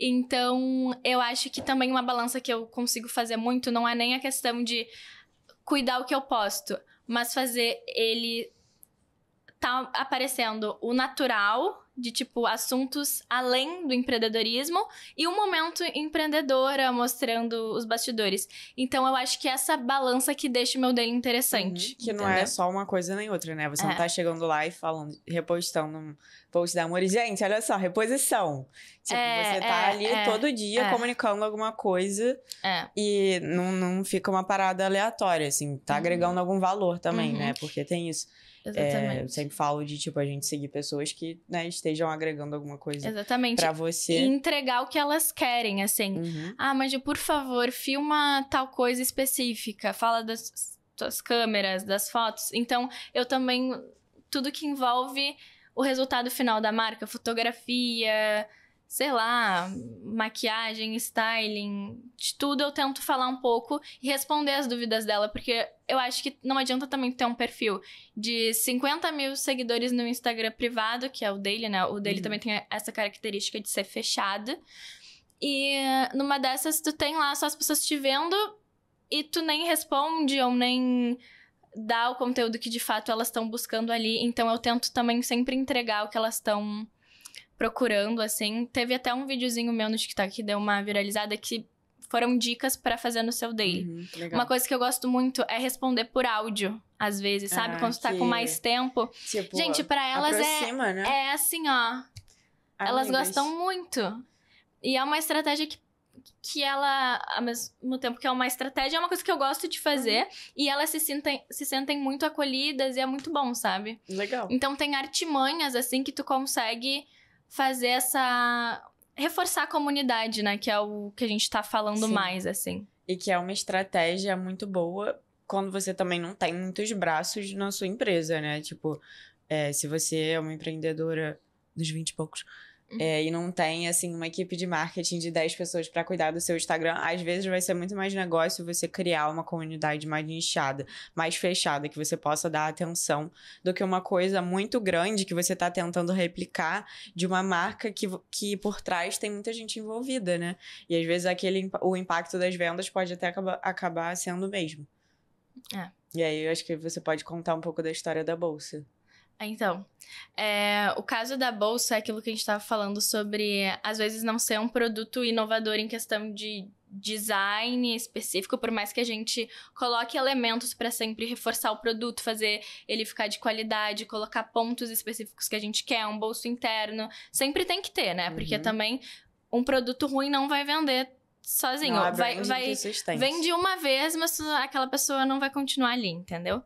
Então, eu acho que também uma balança que eu consigo fazer muito não é nem a questão de cuidar o que eu posto, mas fazer ele tá aparecendo o natural de tipo assuntos além do empreendedorismo e um momento empreendedora mostrando os bastidores. Então eu acho que é essa balança que deixa o meu dele interessante. Uhum, que entendeu? não é só uma coisa nem outra, né? Você é. não tá chegando lá e falando, repostando um post da amor. Gente, olha só, reposição. Tipo, é, você tá é, ali é, todo dia é. comunicando alguma coisa e não, não fica uma parada aleatória, assim, tá uhum. agregando algum valor também, uhum. né? Porque tem isso. É, Exatamente. É, eu sempre falo de, tipo, a gente seguir pessoas que, né, estejam agregando alguma coisa. Exatamente. Pra você. E entregar o que elas querem, assim. Uhum. Ah, mas por favor, filma tal coisa específica. Fala das suas câmeras, das fotos. Então, eu também. Tudo que envolve o resultado final da marca, fotografia, sei lá, maquiagem, styling, de tudo eu tento falar um pouco e responder as dúvidas dela, porque eu acho que não adianta também ter um perfil de 50 mil seguidores no Instagram privado, que é o dele, né? O dele uhum. também tem essa característica de ser fechado. E numa dessas, tu tem lá só as pessoas te vendo e tu nem responde ou nem dá o conteúdo que de fato elas estão buscando ali. Então eu tento também sempre entregar o que elas estão procurando, assim. Teve até um videozinho meu no TikTok que deu uma viralizada que foram dicas para fazer no seu daily. Uhum, uma coisa que eu gosto muito é responder por áudio, às vezes, sabe? Ah, Quando tá que... tá com mais tempo. Tipo, Gente, para elas é aproxima, é, né? é assim, ó. Ah, elas gostam muito. E é uma estratégia que que ela, ao mesmo tempo que é uma estratégia, é uma coisa que eu gosto de fazer uhum. e elas se sentem, se sentem muito acolhidas e é muito bom, sabe? Legal. Então tem artimanhas assim que tu consegue fazer essa. reforçar a comunidade, né? Que é o que a gente tá falando Sim. mais, assim. E que é uma estratégia muito boa quando você também não tem muitos braços na sua empresa, né? Tipo, é, se você é uma empreendedora dos 20 e poucos Uhum. É, e não tem, assim, uma equipe de marketing de 10 pessoas para cuidar do seu Instagram, às vezes vai ser muito mais negócio você criar uma comunidade mais inchada, mais fechada, que você possa dar atenção, do que uma coisa muito grande que você está tentando replicar de uma marca que, que por trás tem muita gente envolvida, né? E às vezes aquele, o impacto das vendas pode até acabar, acabar sendo o mesmo. É. E aí eu acho que você pode contar um pouco da história da bolsa. É, então, é, o caso da bolsa é aquilo que a gente estava falando sobre, às vezes, não ser um produto inovador em questão de design específico, por mais que a gente coloque elementos para sempre reforçar o produto, fazer ele ficar de qualidade, colocar pontos específicos que a gente quer, um bolso interno, sempre tem que ter, né? Porque uhum. também um produto ruim não vai vender sozinho. Não, vai, vai vende uma vez, mas aquela pessoa não vai continuar ali, entendeu?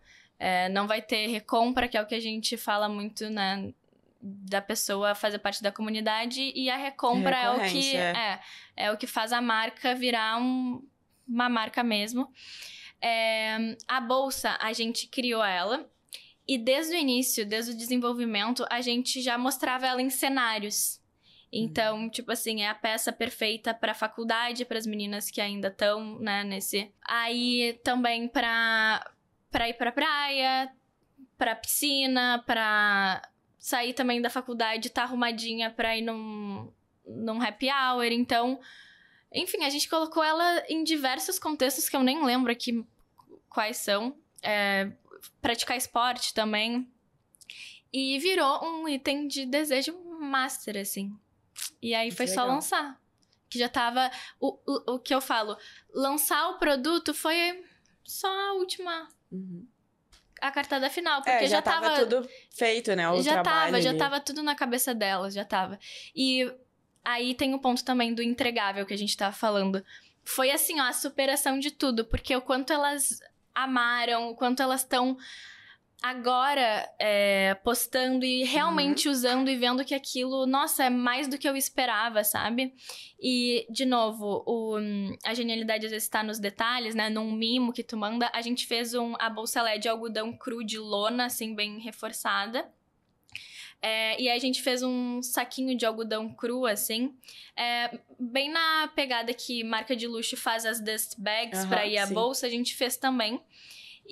É, não vai ter recompra, que é o que a gente fala muito, né? Da pessoa fazer parte da comunidade e a recompra é o que é. é, é o que faz a marca virar um, uma marca mesmo. É, a bolsa, a gente criou ela. E desde o início, desde o desenvolvimento, a gente já mostrava ela em cenários. Então, uhum. tipo assim, é a peça perfeita para faculdade, para as meninas que ainda estão, né, nesse. Aí também para para ir pra praia, pra piscina, pra sair também da faculdade, tá arrumadinha pra ir num, num happy hour. Então, enfim, a gente colocou ela em diversos contextos que eu nem lembro aqui quais são. É, praticar esporte também. E virou um item de desejo master, assim. E aí que foi legal. só lançar. Que já tava. O, o, o que eu falo, lançar o produto foi só a última Uhum. A cartada final, é, porque é, já, já tava, tava, tudo feito, né? O já tava, ali. já tava tudo na cabeça dela, já tava. E aí tem o ponto também do entregável que a gente tava falando. Foi assim, ó, a superação de tudo, porque o quanto elas amaram, o quanto elas estão agora é, postando e realmente uhum. usando e vendo que aquilo, nossa, é mais do que eu esperava, sabe? E, de novo, o, a genialidade às vezes está nos detalhes, né? Num mimo que tu manda. A gente fez um, a bolsa LED de algodão cru de lona, assim, bem reforçada. É, e aí a gente fez um saquinho de algodão cru, assim. É, bem na pegada que marca de luxo faz as dust bags uhum, pra ir à bolsa, a gente fez também.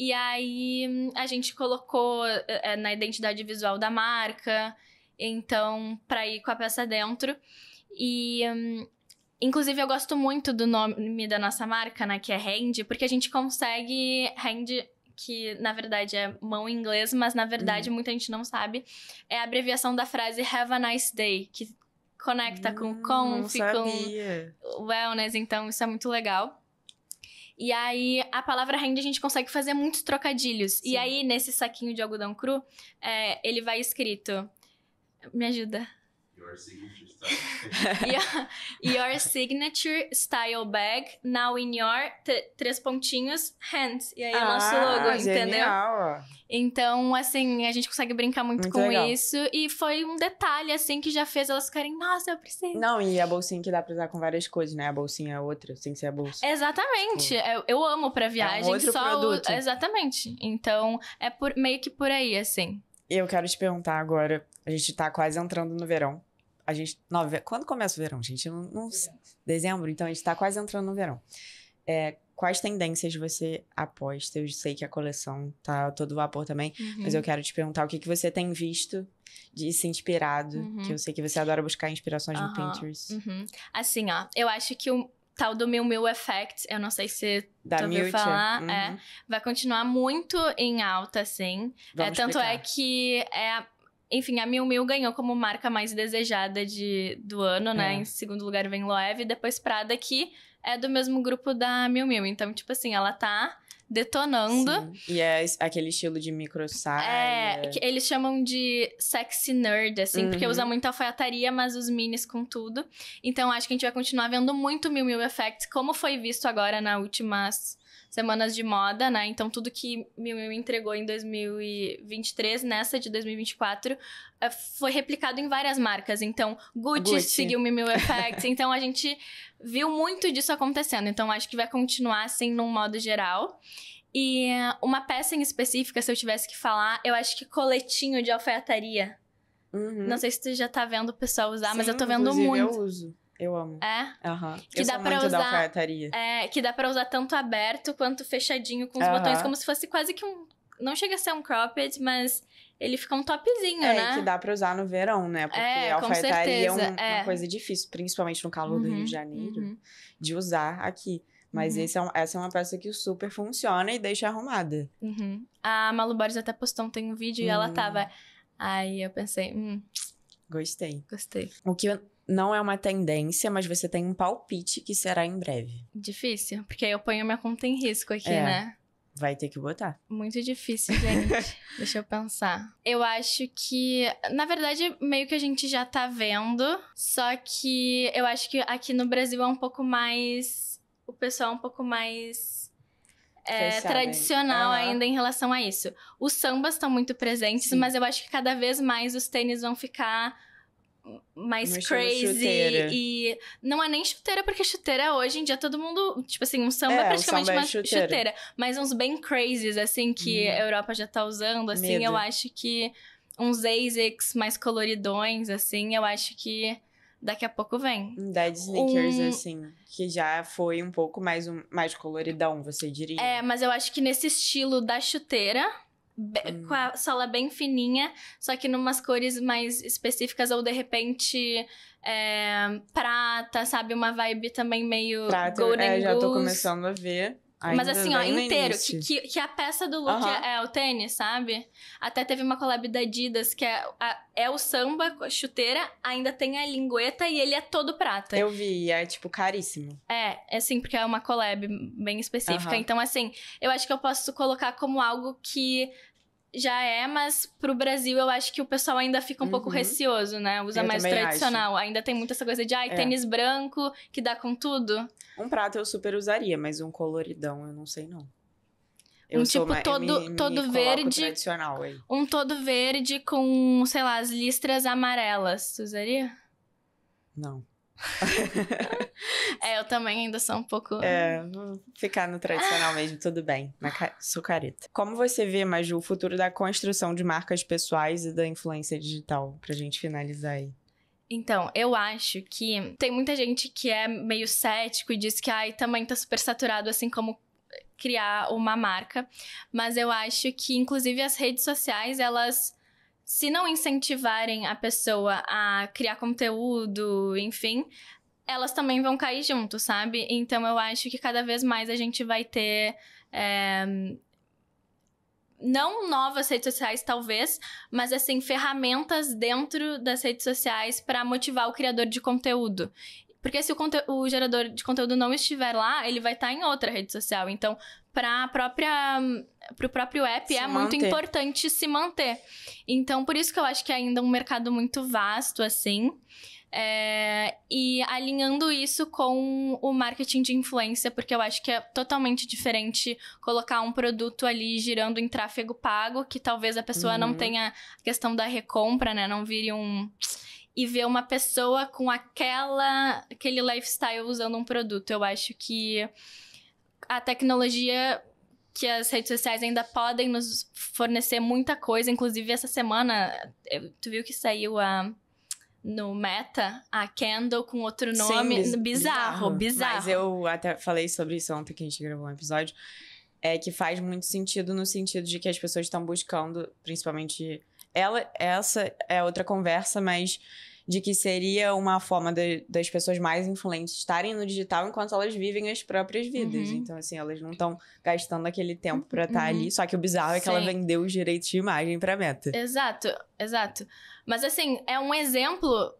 E aí a gente colocou é, na identidade visual da marca, então, para ir com a peça dentro. E. Hum, Inclusive, eu gosto muito do nome da nossa marca, né? Que é Hand, porque a gente consegue. Hand, que na verdade é mão em inglês, mas na verdade uhum. muita gente não sabe. É a abreviação da frase Have a nice day, que conecta uhum, com hum, conf, com wellness, então isso é muito legal. E aí, a palavra renda a gente consegue fazer muitos trocadilhos. Sim. E aí, nesse saquinho de algodão cru, é, ele vai escrito. Me ajuda your, your signature style bag, now in your três pontinhos, hands. E aí é ah, é o nosso logo, genial. entendeu? Então, assim, a gente consegue brincar muito, muito com legal. isso. E foi um detalhe, assim, que já fez elas ficarem, nossa, eu preciso. Não, e a bolsinha que dá pra usar com várias coisas, né? A bolsinha é outra, sem ser a bolsa. Exatamente. Tipo... Eu, é, eu, amo pra viagem. É um outro só produto. Exatamente. Então, é por, meio que por aí, assim. Eu quero te perguntar agora, a gente tá quase entrando no verão a gente. Nove... Quando começa o verão, gente? Não, não... Dezembro, então a gente tá quase entrando no verão. É, quais tendências você aposta? Eu sei que a coleção tá todo vapor também, uhum. mas eu uhum. quero te perguntar o que, que você tem visto de se inspirado, uhum. que eu sei que você adora buscar inspirações uhum. no Pinterest. Assim, ó, eu acho que o tal do Mil Mil Effect, eu não sei se da tu ouviu falar, é, uhum. vai continuar muito em alta, assim. É, tanto é explicar. é que é enfim, a Miu Miu ganhou como marca mais desejada de, do ano, né? É. Em segundo lugar vem Loewe, depois Prada, que é do mesmo grupo da Miu Miu. Então, tipo assim, ela tá detonando. Sim. E é aquele estilo de micro saia. É, eles chamam de sexy nerd, assim, uhum. porque usa muito alfaiataria, mas os minis com tudo. Então acho que a gente vai continuar vendo muito Mil Mil Effect, como foi visto agora nas últimas semanas de moda, né? Então tudo que Miu Miu entregou em 2023, nessa de 2024, eh, foi replicado em várias marcas. Então Gucci, Gucci. seguiu Miu Miu Effect. então a gente viu muito disso acontecendo. Então acho que vai continuar assim num modo geral. E eh, uma peça em específica, se eu tivesse que falar, eu acho que coletinho de alfaiataria. Uhum. Não sei se tu já tá vendo o pessoal usar, Sim, mas eu tô vendo muito. Eu uso. Eu amo. É? Uhum. Que Eu dá para usar. É, que dá pra usar tanto aberto quanto fechadinho com os uhum. botões, como se fosse quase que um. Não chega a ser um cropped, mas ele fica um topzinho, é, né? É, que dá pra usar no verão, né? Porque é, alfaiataria é, um, é, uma coisa difícil, principalmente no calor uhum, do Rio de uhum, Janeiro, uhum. de usar aqui. Mas uhum. é um, essa é uma peça que super funciona e deixa arrumada. Uhum. A Malu Boris até postou ontem um vídeo e ela hum. tava... Aí eu pensei, hum... Gostei. Gostei. O que eu não é uma tendência, mas você tem um palpite que será em breve. Difícil, porque aí eu ponho minha conta em risco aqui, é, né? Vai ter que botar. Muito difícil, gente. Deixa eu pensar. Eu acho que, na verdade, meio que a gente já tá vendo, só que eu acho que aqui no Brasil é um pouco mais. O pessoal é um pouco mais é, tradicional uhum. ainda em relação a isso. Os sambas estão muito presentes, Sim. mas eu acho que cada vez mais os tênis vão ficar mais crazy. E não é nem chuteira, porque chuteira hoje em dia todo mundo. Tipo assim, um samba é, é praticamente samba é uma chuteira. chuteira. Mas uns bem crazies, assim, que hum. a Europa já tá usando, assim, Medo. eu acho que uns ASICs mais coloridões, assim, eu acho que daqui a pouco vem. Dead sneakers, um... assim, que já foi um pouco mais, um, mais coloridão, você diria. É, mas eu acho que nesse estilo da chuteira Hum. com a sola bem fininha, só que numas cores mais específicas, ou de repente é, prata, sabe? Uma vibe também meio prata, é, golden é, já tô começando a ver. Mas assim, ó, inteiro. Que, que, a peça do look uhum. é, é, o tênis, sabe? Até teve uma collab da Adidas, que é, a, é o samba, chuteira, ainda tem a lingueta e ele é todo prata. Eu vi, é tipo caríssimo. É, assim, porque é uma collab bem específica. Uhum. Então, assim, eu acho que eu posso colocar como algo que já é, mas pro Brasil eu acho que o pessoal ainda fica um uhum. pouco receoso, né? Usa eu mais tradicional. Acho. Ainda tem muita essa coisa de, ai, é. tênis branco que dá com tudo. Um prato eu super usaria, mas um coloridão eu não sei não. Eu um tipo uma, todo, me, todo me verde. Tradicional, aí. É. Um todo verde com, sei lá, as listras amarelas. Você usaria? Não. é, eu também ainda sou um pouco. É, né? vou ficar no tradicional mesmo, tudo bem. Mas sou careta. Como você vê, Maju, o futuro da construção de marcas pessoais e da influência digital? Pra gente finalizar aí. Então, eu acho que tem muita gente que é meio cético e diz que ai, também tá super saturado, assim como criar uma marca. Mas eu acho que, inclusive, as redes sociais, elas se não incentivarem a pessoa a criar conteúdo, enfim, elas também vão cair junto, sabe? Então eu acho que cada vez mais a gente vai ter. É... Não novas redes sociais, talvez, mas assim, ferramentas dentro das redes sociais para motivar o criador de conteúdo. Porque se o, o, gerador de conteúdo não estiver lá, ele vai estar tá em outra rede social. Então, para a própria para o próprio app se é manter. muito importante se manter. Então, por isso que eu acho que é ainda um mercado muito vasto, assim. É, e alinhando isso com o marketing de influência, porque eu acho que é totalmente diferente colocar um produto ali girando em tráfego pago, que talvez a pessoa uhum. não tenha a questão da recompra, né? Não vire um. E ver uma pessoa com aquela aquele lifestyle usando um produto. Eu acho que a tecnologia que as redes sociais ainda podem nos fornecer muita coisa. Inclusive, essa semana, tu viu que saiu a no Meta, a Kendall com outro nome. Sim, bizarro, bizarro, bizarro. Mas eu até falei sobre isso ontem que a gente gravou um episódio. É que faz muito sentido no sentido de que as pessoas estão buscando, principalmente. Ela, essa é outra conversa, mas de que seria uma forma de, das pessoas mais influentes estarem no digital enquanto elas vivem as próprias vidas. Uhum. Então, assim, elas não estão gastando aquele tempo para estar tá uhum. ali. Só que o bizarro Sim. é que ela vendeu os direitos de imagem pra meta. Exato, exato. Mas, assim, é um exemplo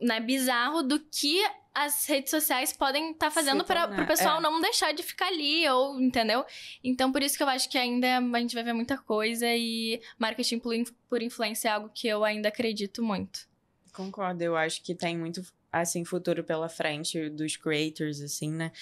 né, bizarro do que as redes sociais podem estar tá fazendo para o pessoal é. não deixar de ficar ali, ou entendeu? Então, por isso que eu acho que ainda a gente vai ver muita coisa e marketing por influência é algo que eu ainda acredito muito. Concordo, eu acho que tem muito assim futuro pela frente dos creators assim, né?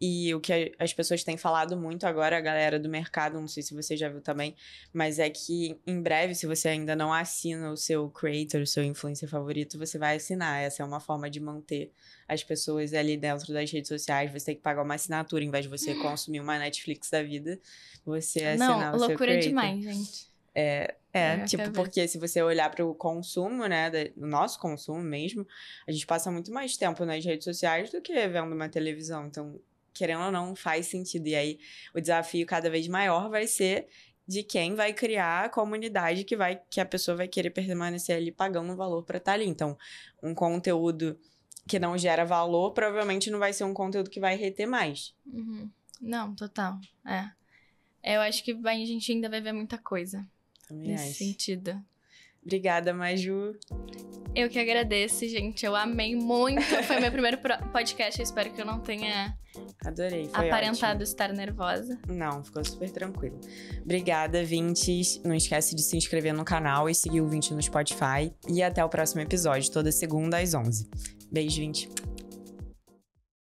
E o que as pessoas têm falado muito agora, a galera do mercado, não sei se você já viu também, mas é que em breve, se você ainda não assina o seu creator, o seu influencer favorito, você vai assinar. Essa é uma forma de manter as pessoas ali dentro das redes sociais. Você tem que pagar uma assinatura, em vez de você consumir uma Netflix da vida, você assinar não, o seu creator. Não, loucura demais, gente. É, é, é, tipo, porque se você olhar para o consumo, né, do nosso consumo mesmo, a gente passa muito mais tempo nas redes sociais do que vendo uma televisão. Então, querendo ou não, faz sentido. E aí, o desafio cada vez maior vai ser de quem vai criar a comunidade que vai que a pessoa vai querer permanecer ali pagando um valor para estar tá ali. Então, um conteúdo que não gera valor provavelmente não vai ser um conteúdo que vai reter mais. Uhum. Não, total. É. é eu acho que a gente ainda vai ver muita coisa. Também Nesse acho. sentido. Obrigada, Maju. Eu que agradeço, gente. Eu amei muito. Foi meu primeiro podcast. Eu espero que eu não tenha Adorei, foi aparentado ótimo. estar nervosa. Não, ficou super tranquilo. Obrigada, Vintes. Não esquece de se inscrever no canal e seguir o Vinte no Spotify. E até o próximo episódio, toda segunda às 11. Beijo, Vinte.